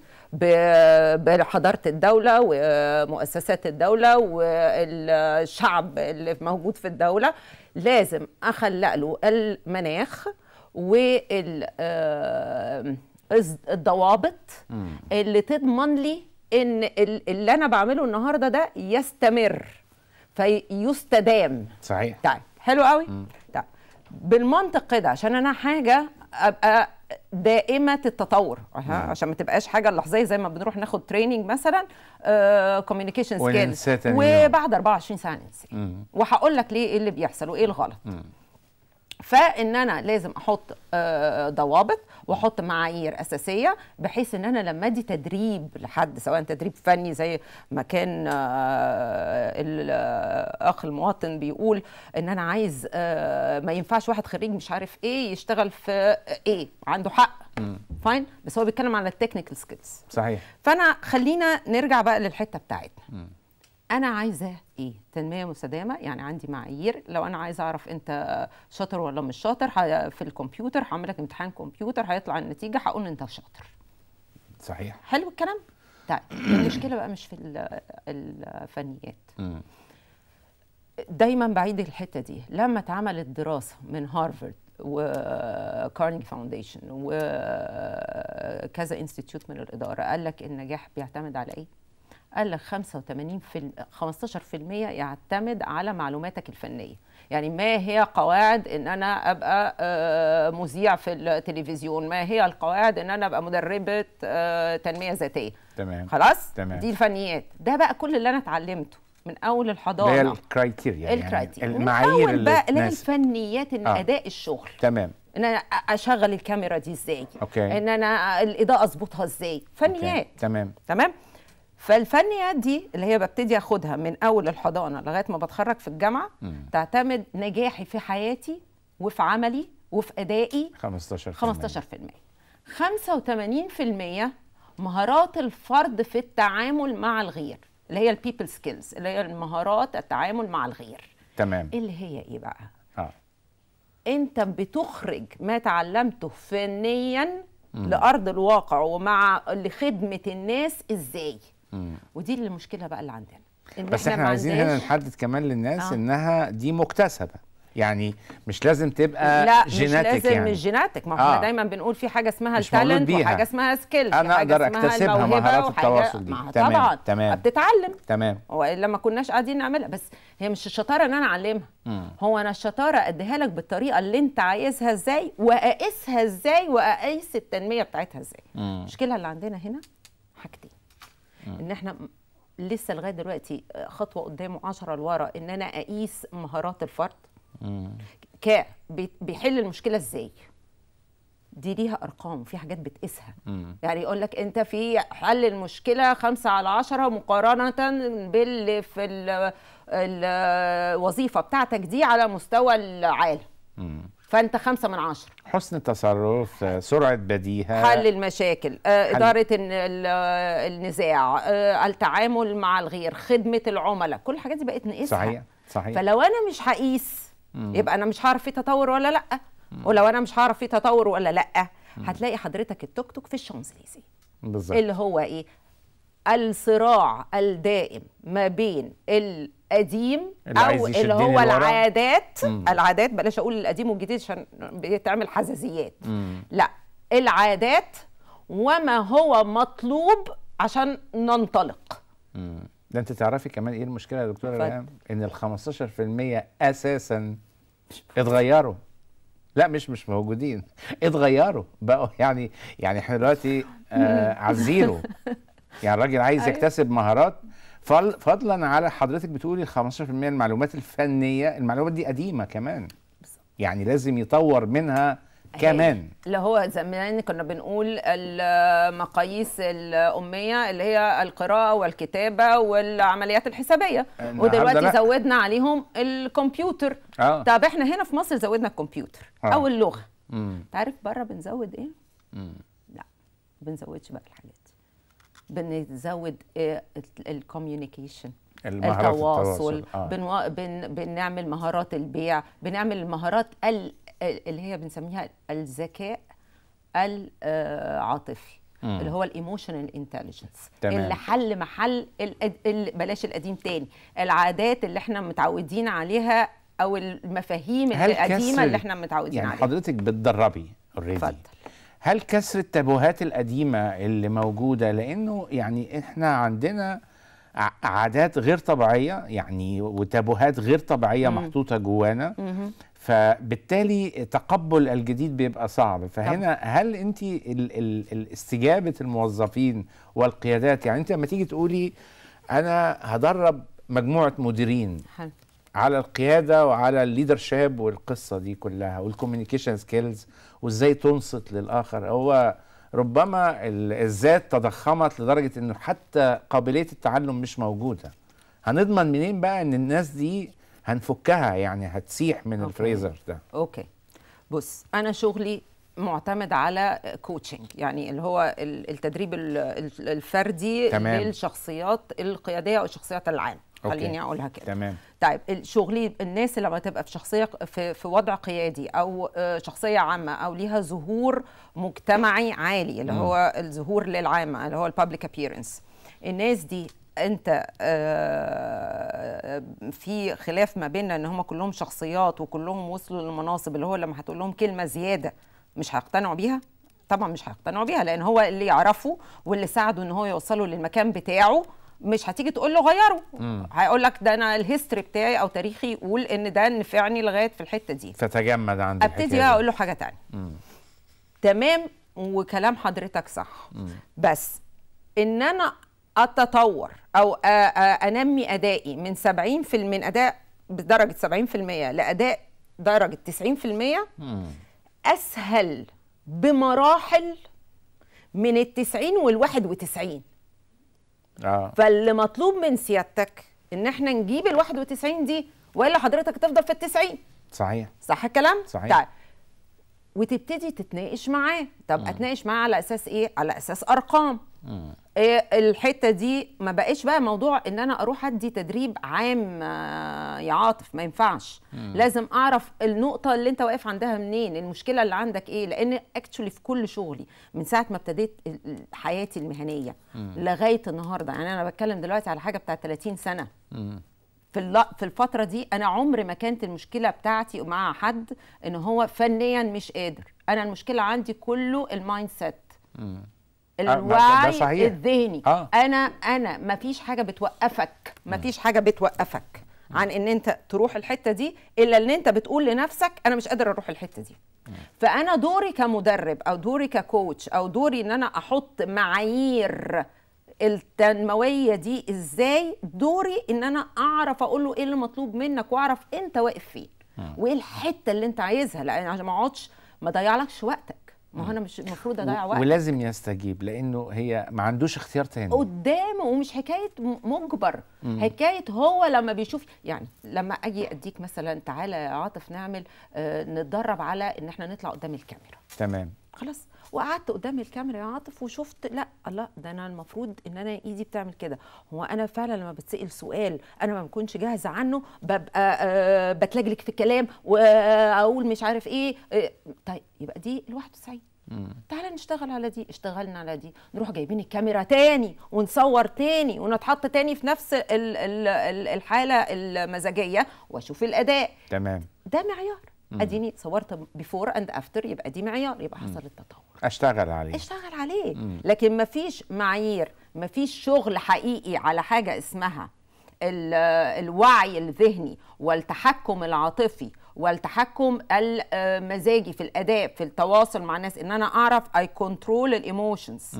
بحضاره الدوله ومؤسسات الدوله والشعب اللي موجود في الدوله لازم اخلق له المناخ والضوابط آه، اللي تضمن لي ان اللي انا بعمله النهارده ده يستمر فيستدام صحيح طيب حلو قوي طيب بالمنطق كده عشان انا حاجه ابقى دائمه التطور نعم. عشان ما تبقاش حاجه اللحظيه زي ما بنروح ناخد تريننج مثلا كوميونيكيشن آه، سكيلز وبعد 24 ساعه ننسى وهقول لك ليه ايه اللي بيحصل وايه الغلط مم. فان انا لازم احط آه، ضوابط واحط معايير اساسيه بحيث ان انا لما ادي تدريب لحد سواء تدريب فني زي ما كان آه، الاخ آه، المواطن بيقول ان انا عايز ما ينفعش واحد خريج مش عارف ايه يشتغل في ايه عنده حق فاين بس هو بيتكلم على التكنيكال سكيلز صحيح فانا خلينا نرجع بقى للحته بتاعتنا انا عايزه ايه تنميه مستدامه يعني عندي معايير لو انا عايزه اعرف انت شاطر ولا مش شاطر في الكمبيوتر هعمل لك امتحان كمبيوتر هيطلع النتيجه هقول انت شاطر صحيح حلو الكلام طيب المشكله بقى مش في الفنيات دايما بعيد الحته دي لما اتعملت دراسه من هارفارد وكارنيجي فاونديشن وكذا انستيتيوت من الاداره قال لك النجاح بيعتمد على ايه قال لك 85 في 15% يعتمد على معلوماتك الفنيه يعني ما هي قواعد ان انا ابقى آه، مذيع في التلفزيون ما هي القواعد ان انا ابقى مدربه آه، تنميه ذاتيه تمام خلاص تمام. دي الفنيات ده بقى كل اللي انا اتعلمته من اول الحضانه هي الكرايتيريا يعني الكرايتيريا المعايير اللي بقى الفنيات ان آه. اداء الشغل تمام ان انا اشغل الكاميرا دي ازاي أوكي. ان انا الاضاءه اظبطها ازاي فنيات أوكي. تمام تمام فالفنية دي اللي هي ببتدي اخدها من اول الحضانة لغاية ما بتخرج في الجامعة تعتمد نجاحي في حياتي وفي عملي وفي ادائي 15% 15% 85% مهارات الفرد في التعامل مع الغير اللي هي البيبل سكيلز اللي هي المهارات التعامل مع الغير تمام اللي هي ايه بقى آه. انت بتخرج ما تعلمته فنيا مم. لارض الواقع ومع لخدمه الناس ازاي ودي المشكله بقى اللي عندنا إن بس احنا, إحنا عايزين هنا نحدد كمان للناس آه. انها دي مكتسبه يعني مش لازم تبقى لا جيناتك مش لازم يعني. مش جيناتك ما احنا آه. دايما بنقول في حاجه اسمها التالنت وحاجه اسمها سكيل انا اقدر اكتسبها مهارات التواصل دي تمام طبعا تمام بتتعلم تمام والا ما كناش قاعدين نعملها بس هي مش الشطاره ان انا اعلمها هو انا الشطاره اديها لك بالطريقه اللي انت عايزها ازاي واقيسها ازاي واقيس التنميه بتاعتها ازاي المشكله اللي عندنا هنا حاجتين ان احنا لسه لغايه دلوقتي آه، خطوه قدام وعشرة لورا ان انا اقيس مهارات الفرد ك بيحل المشكله ازاي دي ليها ارقام في حاجات بتقيسها يعني يقول لك انت في حل المشكله خمسة على عشرة مقارنه باللي في الوظيفه آه، بتاعتك دي على مستوى العالم فانت خمسة من عشرة حسن التصرف سرعة بديهة حل المشاكل آه، حل. إدارة آه، النزاع آه، التعامل مع الغير خدمة العملاء كل الحاجات دي بقت نقيسها صحيح صحيح فلو أنا مش هقيس يبقى أنا مش هعرف في تطور ولا لأ ولو أنا مش هعرف في تطور ولا لأ هتلاقي حضرتك التوك توك في الشانزليزيه بالظبط اللي هو ايه الصراع الدائم ما بين القديم او اللي هو العادات مم. العادات بلاش اقول القديم والجديد عشان بتعمل حزازيات لا العادات وما هو مطلوب عشان ننطلق مم. ده انت تعرفي كمان ايه المشكله يا دكتوره ريان ان ال 15% اساسا اتغيروا لا مش مش موجودين اتغيروا بقوا يعني يعني احنا دلوقتي آه على الزيرو يعني الراجل عايز أيوة. يكتسب مهارات فضلا على حضرتك بتقولي 15% المعلومات الفنيه المعلومات دي قديمه كمان يعني لازم يطور منها أيوة. كمان اللي هو زمان كنا بنقول المقاييس الأمية اللي هي القراءة والكتابة والعمليات الحسابية ودلوقتي زودنا عليهم الكمبيوتر آه. طب احنا هنا في مصر زودنا الكمبيوتر آه. أو اللغة تعرف بره بنزود ايه؟ مم. لا بنزودش بقى الحاجات بنزود إيه، الكوميونيكيشن التواصل آه. بن... بنعمل مهارات البيع بنعمل المهارات ال... اللي هي بنسميها الذكاء العاطفي مم. اللي هو الايموشنال انتليجنس اللي حل محل بلاش القديم تاني العادات اللي احنا متعودين عليها او المفاهيم القديمه اللي احنا متعودين يعني عليها حضرتك بتدربي اوريدي هل كسر التابوهات القديمه اللي موجوده لانه يعني احنا عندنا عادات غير طبيعيه يعني وتابوهات غير طبيعيه مم. محطوطه جوانا مم. فبالتالي تقبل الجديد بيبقى صعب فهنا طب. هل انت استجابه الموظفين والقيادات يعني انت لما تيجي تقولي انا هدرب مجموعه مديرين حل. على القياده وعلى الليدرشيب والقصه دي كلها والكوميونيكيشن سكيلز وازاي تنصت للاخر هو ربما الذات تضخمت لدرجه انه حتى قابليه التعلم مش موجوده هنضمن منين بقى ان الناس دي هنفكها يعني هتسيح من أوكي. الفريزر ده اوكي بص انا شغلي معتمد على كوتشنج يعني اللي هو التدريب الفردي تمام. للشخصيات القياديه او الشخصيات العامه خليني اقولها كده تمام طيب شغلي الناس لما تبقى في شخصيه في, في وضع قيادي او آه، شخصيه عامه او ليها ظهور مجتمعي عالي اللي م. هو الظهور للعامه اللي هو البابليك ابييرنس الناس دي انت آه، في خلاف ما بيننا ان هم كلهم شخصيات وكلهم وصلوا للمناصب اللي هو لما هتقول لهم كلمه زياده مش هيقتنعوا بيها طبعا مش هيقتنعوا بيها لان هو اللي يعرفه واللي ساعده ان هو يوصله للمكان بتاعه مش هتيجي تقول له غيره هيقول لك ده انا الهيستوري بتاعي او تاريخي يقول ان ده نفعني لغايه في الحته دي فتجمد عند ابتدي بقى اقول له حاجه ثانيه تمام وكلام حضرتك صح مم. بس ان انا اتطور او انمي ادائي من 70% من اداء بدرجه 70% لاداء درجه 90% مم. اسهل بمراحل من ال 90 وال 91 آه. فاللي مطلوب من سيادتك ان احنا نجيب ال 91 دي والا حضرتك تفضل في ال 90 صحيح صح الكلام؟ صحيح طيب وتبتدي تتناقش معاه طب م. اتناقش معاه على اساس ايه؟ على اساس ارقام م. إيه، الحته دي ما بقاش بقى موضوع ان انا اروح ادي تدريب عام آه، يا عاطف ما ينفعش مم. لازم اعرف النقطه اللي انت واقف عندها منين المشكله اللي عندك ايه لان اكشولي في كل شغلي من ساعه ما ابتديت حياتي المهنيه مم. لغايه النهارده يعني انا بتكلم دلوقتي على حاجه بتاعت 30 سنه في في الفتره دي انا عمري ما كانت المشكله بتاعتي مع حد ان هو فنيا مش قادر انا المشكله عندي كله المايند سيت آه، الوعي الذهني آه. انا انا ما فيش حاجه بتوقفك ما فيش حاجه بتوقفك عن ان انت تروح الحته دي الا ان انت بتقول لنفسك انا مش قادر اروح الحته دي فانا دوري كمدرب او دوري ككوتش او دوري ان انا احط معايير التنمويه دي ازاي دوري ان انا اعرف اقول له ايه اللي مطلوب منك واعرف انت واقف فين وايه الحته اللي انت عايزها لان عشان ما اقعدش ما اضيعلكش وقتك ما هو انا مش المفروض اضيع وقت ولازم يستجيب لانه هي ما عندوش اختيار تاني قدامه ومش حكايه مجبر مم. حكايه هو لما بيشوف يعني لما اجي اديك مثلا تعالى يا عاطف نعمل آه نتدرب على ان احنا نطلع قدام الكاميرا تمام خلاص وقعدت قدام الكاميرا يا عاطف وشفت لا الله ده انا المفروض ان انا ايدي بتعمل كده هو انا فعلا لما بتسال سؤال انا ما بكونش جاهزه عنه ببقى أه بتلجلج في الكلام واقول آه، مش عارف ايه أه طيب يبقى دي لوحده سعيد تعالى نشتغل على دي اشتغلنا على دي نروح جايبين الكاميرا تاني ونصور تاني ونتحط تاني في نفس الـ الـ الـ الحاله المزاجيه واشوف الاداء تمام ده معيار اديني صورت بيفور اند افتر يبقى دي معيار يبقى حصل التطور اشتغل عليه اشتغل عليه مم. لكن مفيش معايير مفيش شغل حقيقي على حاجه اسمها الوعي الذهني والتحكم العاطفي والتحكم المزاجي في الاداء في التواصل مع الناس ان انا اعرف اي كنترول الايموشنز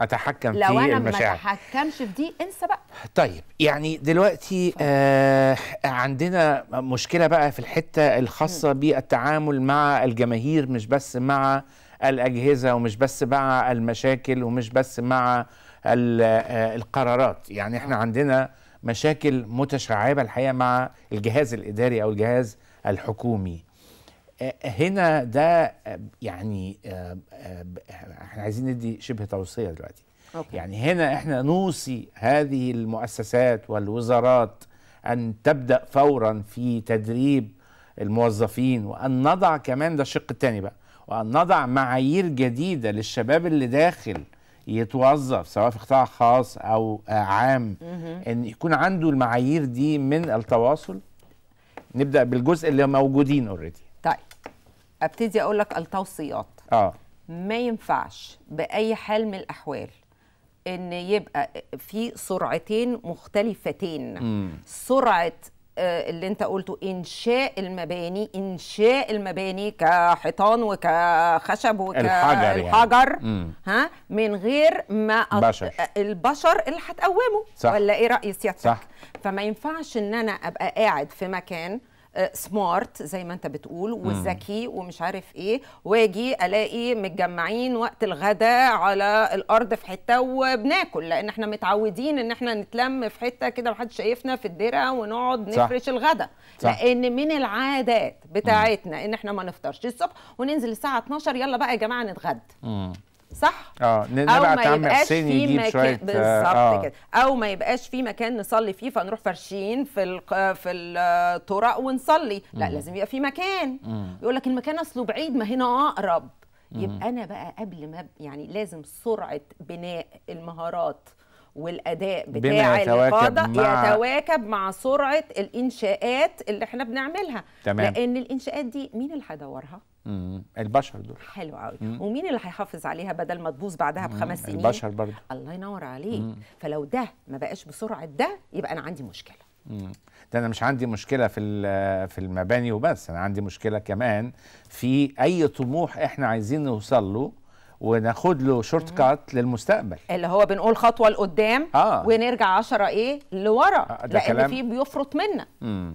اتحكم في المشاعر لو انا ما اتحكمش في دي انسى بقى طيب يعني دلوقتي آه عندنا مشكله بقى في الحته الخاصه بالتعامل مع الجماهير مش بس مع الاجهزه ومش بس مع المشاكل ومش بس مع القرارات يعني احنا آه. عندنا مشاكل متشعبه الحقيقه مع الجهاز الاداري او الجهاز الحكومي آه، هنا ده آه، يعني احنا عايزين ندي شبه توصيه دلوقتي أوكي. يعني هنا احنا نوصي هذه المؤسسات والوزارات ان تبدا فورا في تدريب الموظفين وان نضع كمان ده الشق الثاني بقى وأن نضع معايير جديدة للشباب اللي داخل يتوظف سواء في قطاع خاص أو عام أن يكون عنده المعايير دي من التواصل نبدأ بالجزء اللي موجودين اوريدي طيب ابتدي أقول لك التوصيات آه. ما ينفعش بأي حال من الأحوال ان يبقى في سرعتين مختلفتين مم. سرعه آه، اللي انت قلته انشاء المباني انشاء المباني كحيطان وكخشب وكحجر الحجر يعني. ها من غير ما بشر. آه، البشر اللي هتقومه ولا ايه راي سيادتك فما ينفعش ان انا ابقى قاعد في مكان سمارت آه، زي ما انت بتقول وذكي ومش عارف ايه واجي الاقي متجمعين وقت الغداء على الارض في حته وبناكل لان احنا متعودين ان احنا نتلم في حته كده محدش شايفنا في الدره ونقعد نفرش الغداء لان من العادات بتاعتنا ان احنا ما نفطرش الصبح وننزل الساعه 12 يلا بقى يا جماعه نتغدى صح اه نبعت عم حسين يجيب شويه بالظبط آه. كده او ما يبقاش في مكان نصلي فيه فنروح فرشين في آه، في الطرق آه، ونصلي لا مم. لازم يبقى في مكان مم. يقول لك المكان اصله بعيد ما هنا اقرب مم. يبقى انا بقى قبل ما يعني لازم سرعه بناء المهارات والاداء بتاع القاده مع... يتواكب مع سرعه الانشاءات اللي احنا بنعملها تمام. لان الانشاءات دي مين اللي هيدورها مم. البشر دول حلو قوي ومين اللي هيحافظ عليها بدل ما تبوظ بعدها بخمس سنين البشر برضه الله ينور عليك مم. فلو ده ما بقاش بسرعه ده يبقى انا عندي مشكله مم. ده انا مش عندي مشكله في في المباني وبس انا عندي مشكله كمان في اي طموح احنا عايزين نوصل له وناخد له شورت كات للمستقبل اللي هو بنقول خطوه لقدام آه. ونرجع عشرة ايه لورا آه لان في بيفرط منا مم.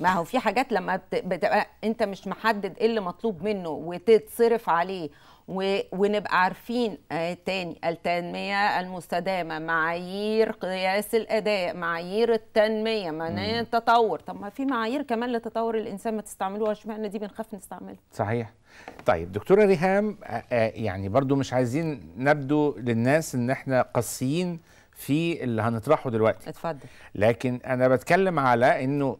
ما هو في حاجات لما بتبقى انت مش محدد ايه اللي مطلوب منه وتتصرف عليه و... ونبقى عارفين آه تاني التنميه المستدامه معايير قياس الاداء معايير التنميه معايير التطور طب ما في معايير كمان لتطور الانسان ما تستعملوها اشمعنى دي بنخاف نستعملها صحيح طيب دكتوره ريهام آه،, آه يعني برضو مش عايزين نبدو للناس ان احنا قاسيين في اللي هنطرحه دلوقتي اتفضل لكن انا بتكلم على انه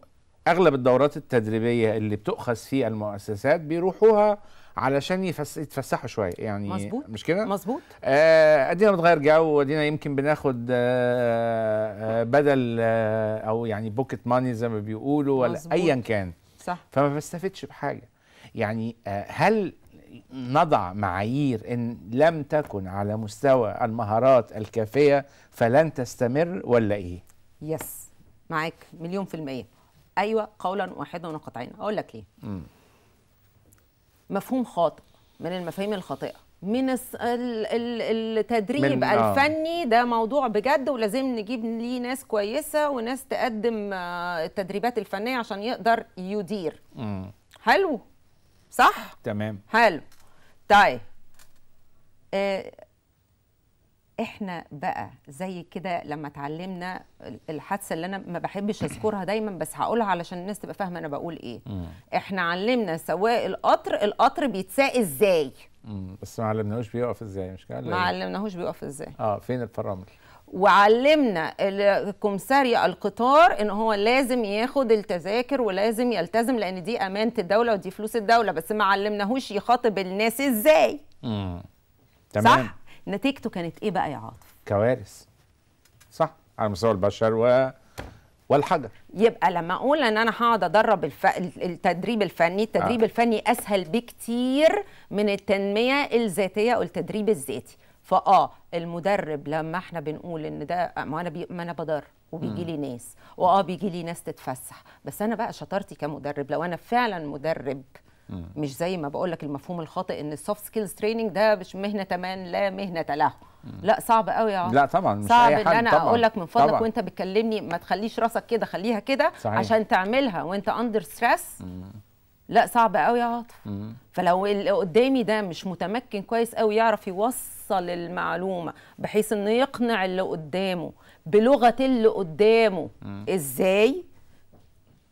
اغلب الدورات التدريبيه اللي بتؤخذ في المؤسسات بيروحوها علشان يفس... يتفسحوا شويه يعني مزبوط. مش كده مظبوط آه ادينا بنغير جو وادينا يمكن بناخد آه آه بدل آه او يعني بوكيت ماني زي ما بيقولوا ولا ايا كان صح فما بستفدش بحاجه يعني آه هل نضع معايير ان لم تكن على مستوى المهارات الكافيه فلن تستمر ولا ايه يس معاك مليون في الميه ايوه قولا واحدا وقطعين اقول لك ليه م. مفهوم خاطئ من المفاهيم الخاطئه من التدريب من آه. الفني ده موضوع بجد ولازم نجيب ليه ناس كويسه وناس تقدم آه، التدريبات الفنيه عشان يقدر يدير م. حلو صح تمام حلو طيب آه احنا بقى زي كده لما اتعلمنا الحادثه اللي انا ما بحبش اذكرها دايما بس هقولها علشان الناس تبقى فاهمه انا بقول ايه مم. احنا علمنا سواق القطر القطر بيتساق ازاي مم. بس ما علمناهوش بيقف ازاي مش كده ما إيه؟ علمناهوش بيقف ازاي اه فين الفرامل وعلمنا الكمساريا القطار ان هو لازم ياخد التذاكر ولازم يلتزم لان دي امانه الدوله ودي فلوس الدوله بس ما علمناهوش يخاطب الناس ازاي مم. تمام صح؟ نتيجته كانت ايه بقى يا عاطف كوارث صح على مستوى البشر و والحجر يبقى لما اقول ان انا هقعد ادرب الف... التدريب الفني التدريب آه. الفني اسهل بكتير من التنميه الذاتيه او التدريب الذاتي فاه المدرب لما احنا بنقول ان ده ما انا بي... ما انا بدرب وبيجي لي ناس واه بيجي لي ناس تتفسح بس انا بقى شطارتي كمدرب لو انا فعلا مدرب مش زي ما بقول لك المفهوم الخاطئ ان السوفت سكيلز تريننج ده مش مهنه تمام لا مهنه له لا صعب قوي يا لا طبعا مش صعب ان انا طبعاً. اقول لك من فضلك طبعاً. وانت بتكلمني ما تخليش راسك كده خليها كده عشان تعملها وانت اندر ستريس لا صعب قوي يا عاطف فلو اللي قدامي ده مش متمكن كويس قوي يعرف يوصل المعلومه بحيث انه يقنع اللي قدامه بلغه اللي قدامه ازاي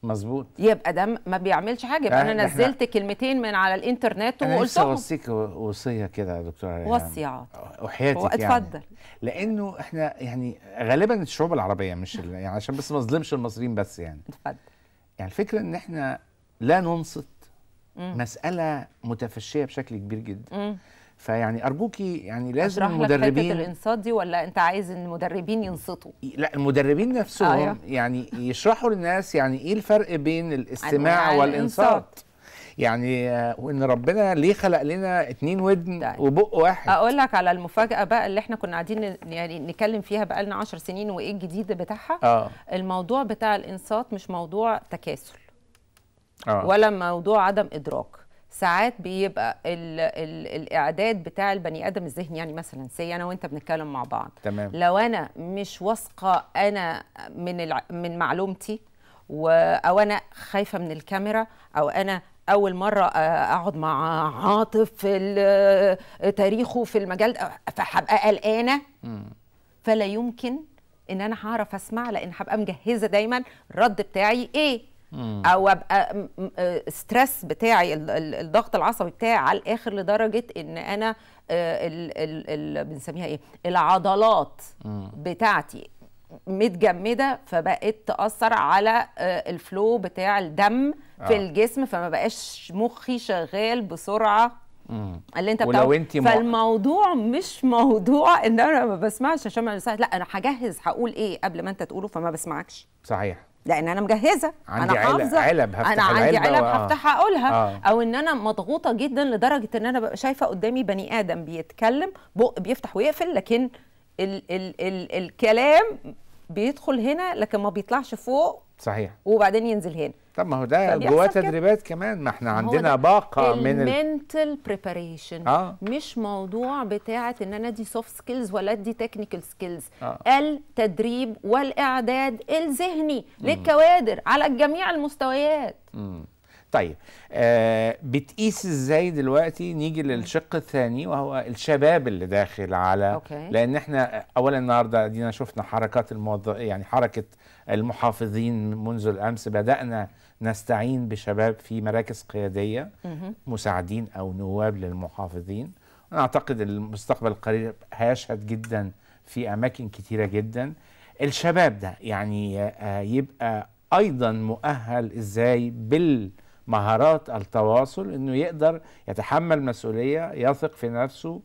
مظبوط يبقى ده ما بيعملش حاجه يبقى انا نزلت كلمتين من على الانترنت وقلتهم انا لسه اوصيك وصيه كده يا دكتوره وصيات وحياتك يعني اتفضل لانه احنا يعني غالبا الشعوب العربيه مش يعني عشان بس ما اظلمش المصريين بس يعني اتفضل يعني الفكره ان احنا لا ننصت مساله متفشيه بشكل كبير جدا فيعني ارجوكي يعني لازم المدربين لك الانصات دي ولا انت عايز ان المدربين ينصتوا لا المدربين نفسهم آه يعني يشرحوا للناس يعني ايه الفرق بين الاستماع والانصات يعني آه، وان ربنا ليه خلق لنا اتنين ودن طيب. وبق واحد اقول لك على المفاجاه بقى اللي احنا كنا قاعدين يعني نتكلم فيها بقى لنا 10 سنين وايه الجديد بتاعها آه. الموضوع بتاع الانصات مش موضوع تكاسل آه. ولا موضوع عدم ادراك ساعات بيبقى الـ الـ الاعداد بتاع البني ادم الذهني يعني مثلا سي انا وانت بنتكلم مع بعض تمام. لو انا مش واثقه انا من من معلومتي و او انا خايفه من الكاميرا او انا اول مره اقعد مع عاطف في تاريخه في المجال فهبقى قلقانه فلا يمكن ان انا هعرف اسمع لان هبقى مجهزه دايما الرد بتاعي ايه او ابقى ستريس آه، بتاعي الضغط العصبي بتاعي على الاخر لدرجه ان انا آه، بنسميها ايه العضلات بتاعتي متجمده فبقت تاثر على آه، الفلو بتاع الدم في آه. الجسم فما بقاش مخي شغال بسرعه مم. اللي انت ولو انت م... فالموضوع مش موضوع ان انا ما بسمعش عشان لا انا هجهز هقول ايه قبل ما انت تقوله فما بسمعكش صحيح لان انا مجهزه عندي انا حافظه علب انا عندي علب هفتحها اقولها آه. او ان انا مضغوطه جدا لدرجه ان انا ببقى شايفه قدامي بني ادم بيتكلم بق بيفتح ويقفل لكن ال ال ال الكلام بيدخل هنا لكن ما بيطلعش فوق صحيح وبعدين ينزل هنا طب ما هو ده جواه تدريبات كمان ما احنا عندنا باقه من المنتل بريباريشن آه. مش موضوع بتاعه ان انا ادي سوفت سكيلز ولا ادي تكنيكال سكيلز آه. التدريب والاعداد الذهني للكوادر على جميع المستويات مم. طيب آه بتقيس ازاي دلوقتي نيجي للشق الثاني وهو الشباب اللي داخل على أوكي. لان احنا اولا النهارده دينا شفنا حركات الموظف يعني حركه المحافظين منذ الامس بدانا نستعين بشباب في مراكز قيادية مساعدين أو نواب للمحافظين أنا أعتقد المستقبل القريب هيشهد جدا في أماكن كتيرة جدا الشباب ده يعني آه، آه، يبقى أيضا مؤهل إزاي بال مهارات التواصل انه يقدر يتحمل مسؤوليه يثق في نفسه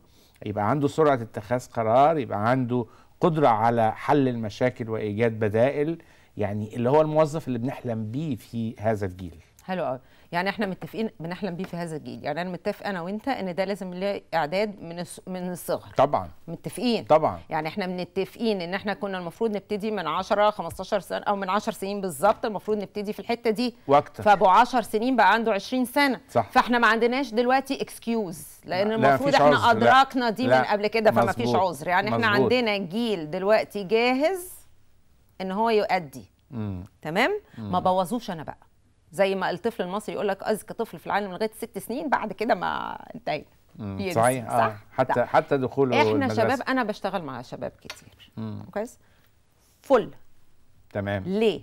يبقى عنده سرعه اتخاذ قرار يبقى عنده قدره على حل المشاكل وايجاد بدائل يعني اللي هو الموظف اللي بنحلم بيه في هذا الجيل حلو قوي يعني احنا متفقين بنحلم بيه في هذا الجيل يعني انا متفق انا وانت ان ده لازم له اعداد من من الصغر طبعا متفقين طبعا يعني احنا متفقين ان احنا كنا المفروض نبتدي من 10 15 سنه او من 10 سنين بالظبط المفروض نبتدي في الحته دي واكتر فابو 10 سنين بقى عنده 20 سنه صح. فاحنا ما عندناش دلوقتي اكسكيوز لان لا المفروض احنا ادركنا دي لا. من قبل كده فما فيش عذر يعني مزبوط. احنا عندنا جيل دلوقتي جاهز ان هو يؤدي مم. تمام مم. ما بوظوش انا بقى زي ما الطفل المصري يقول لك اذكى طفل في العالم لغايه ست سنين بعد كده ما انتهينا صحيح آه. صح؟ آه. حتى صح. حتى دخوله احنا المدرسة. شباب انا بشتغل مع شباب كتير كويس فل تمام ليه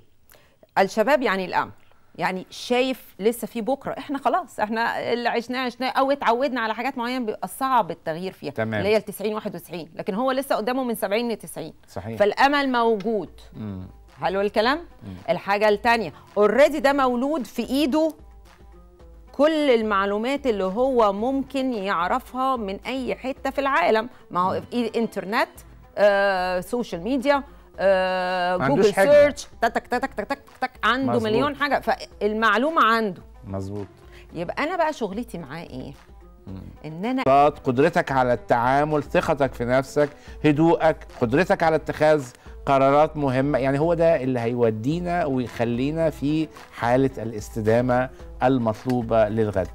الشباب يعني الامن يعني شايف لسه في بكره احنا خلاص احنا اللي عشناه عشناه او اتعودنا على حاجات معينه بيبقى صعب التغيير فيها تمام. اللي هي ال 90 91 لكن هو لسه قدامه من 70 ل 90 صحيح فالامل موجود حلو الكلام مم. الحاجه الثانيه اوريدي ده مولود في ايده كل المعلومات اللي هو ممكن يعرفها من اي حته في العالم ما هو إيه، انترنت آه، سوشيال ميديا جوجل سيرش تك تك تك تك تك عنده مزبوط. مليون حاجه فالمعلومه عنده مظبوط يبقى انا بقى شغلتي معاه ايه ان انا قدرتك على التعامل ثقتك في نفسك هدوءك قدرتك على اتخاذ قرارات مهمه يعني هو ده اللي هيودينا ويخلينا في حاله الاستدامه المطلوبه للغد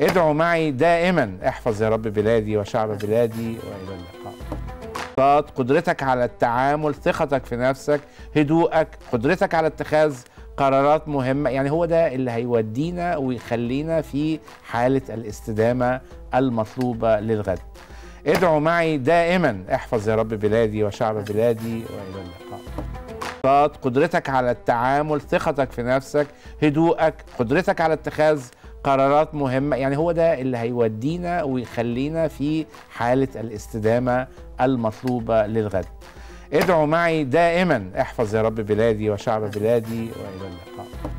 ادعوا معي دائما احفظ يا رب بلادي وشعب بلادي والى اللقاء الاحباط قدرتك على التعامل ثقتك في نفسك هدوءك قدرتك على اتخاذ قرارات مهمة يعني هو ده اللي هيودينا ويخلينا في حالة الاستدامة المطلوبة للغد ادعوا معي دائما احفظ يا رب بلادي وشعب بلادي والى اللقاء قدرتك على التعامل ثقتك في نفسك هدوءك قدرتك على اتخاذ قرارات مهمه يعني هو ده اللي هيودينا ويخلينا في حاله الاستدامه المطلوبه للغد ادعوا معي دائما احفظ يا رب بلادي وشعب بلادي والى اللقاء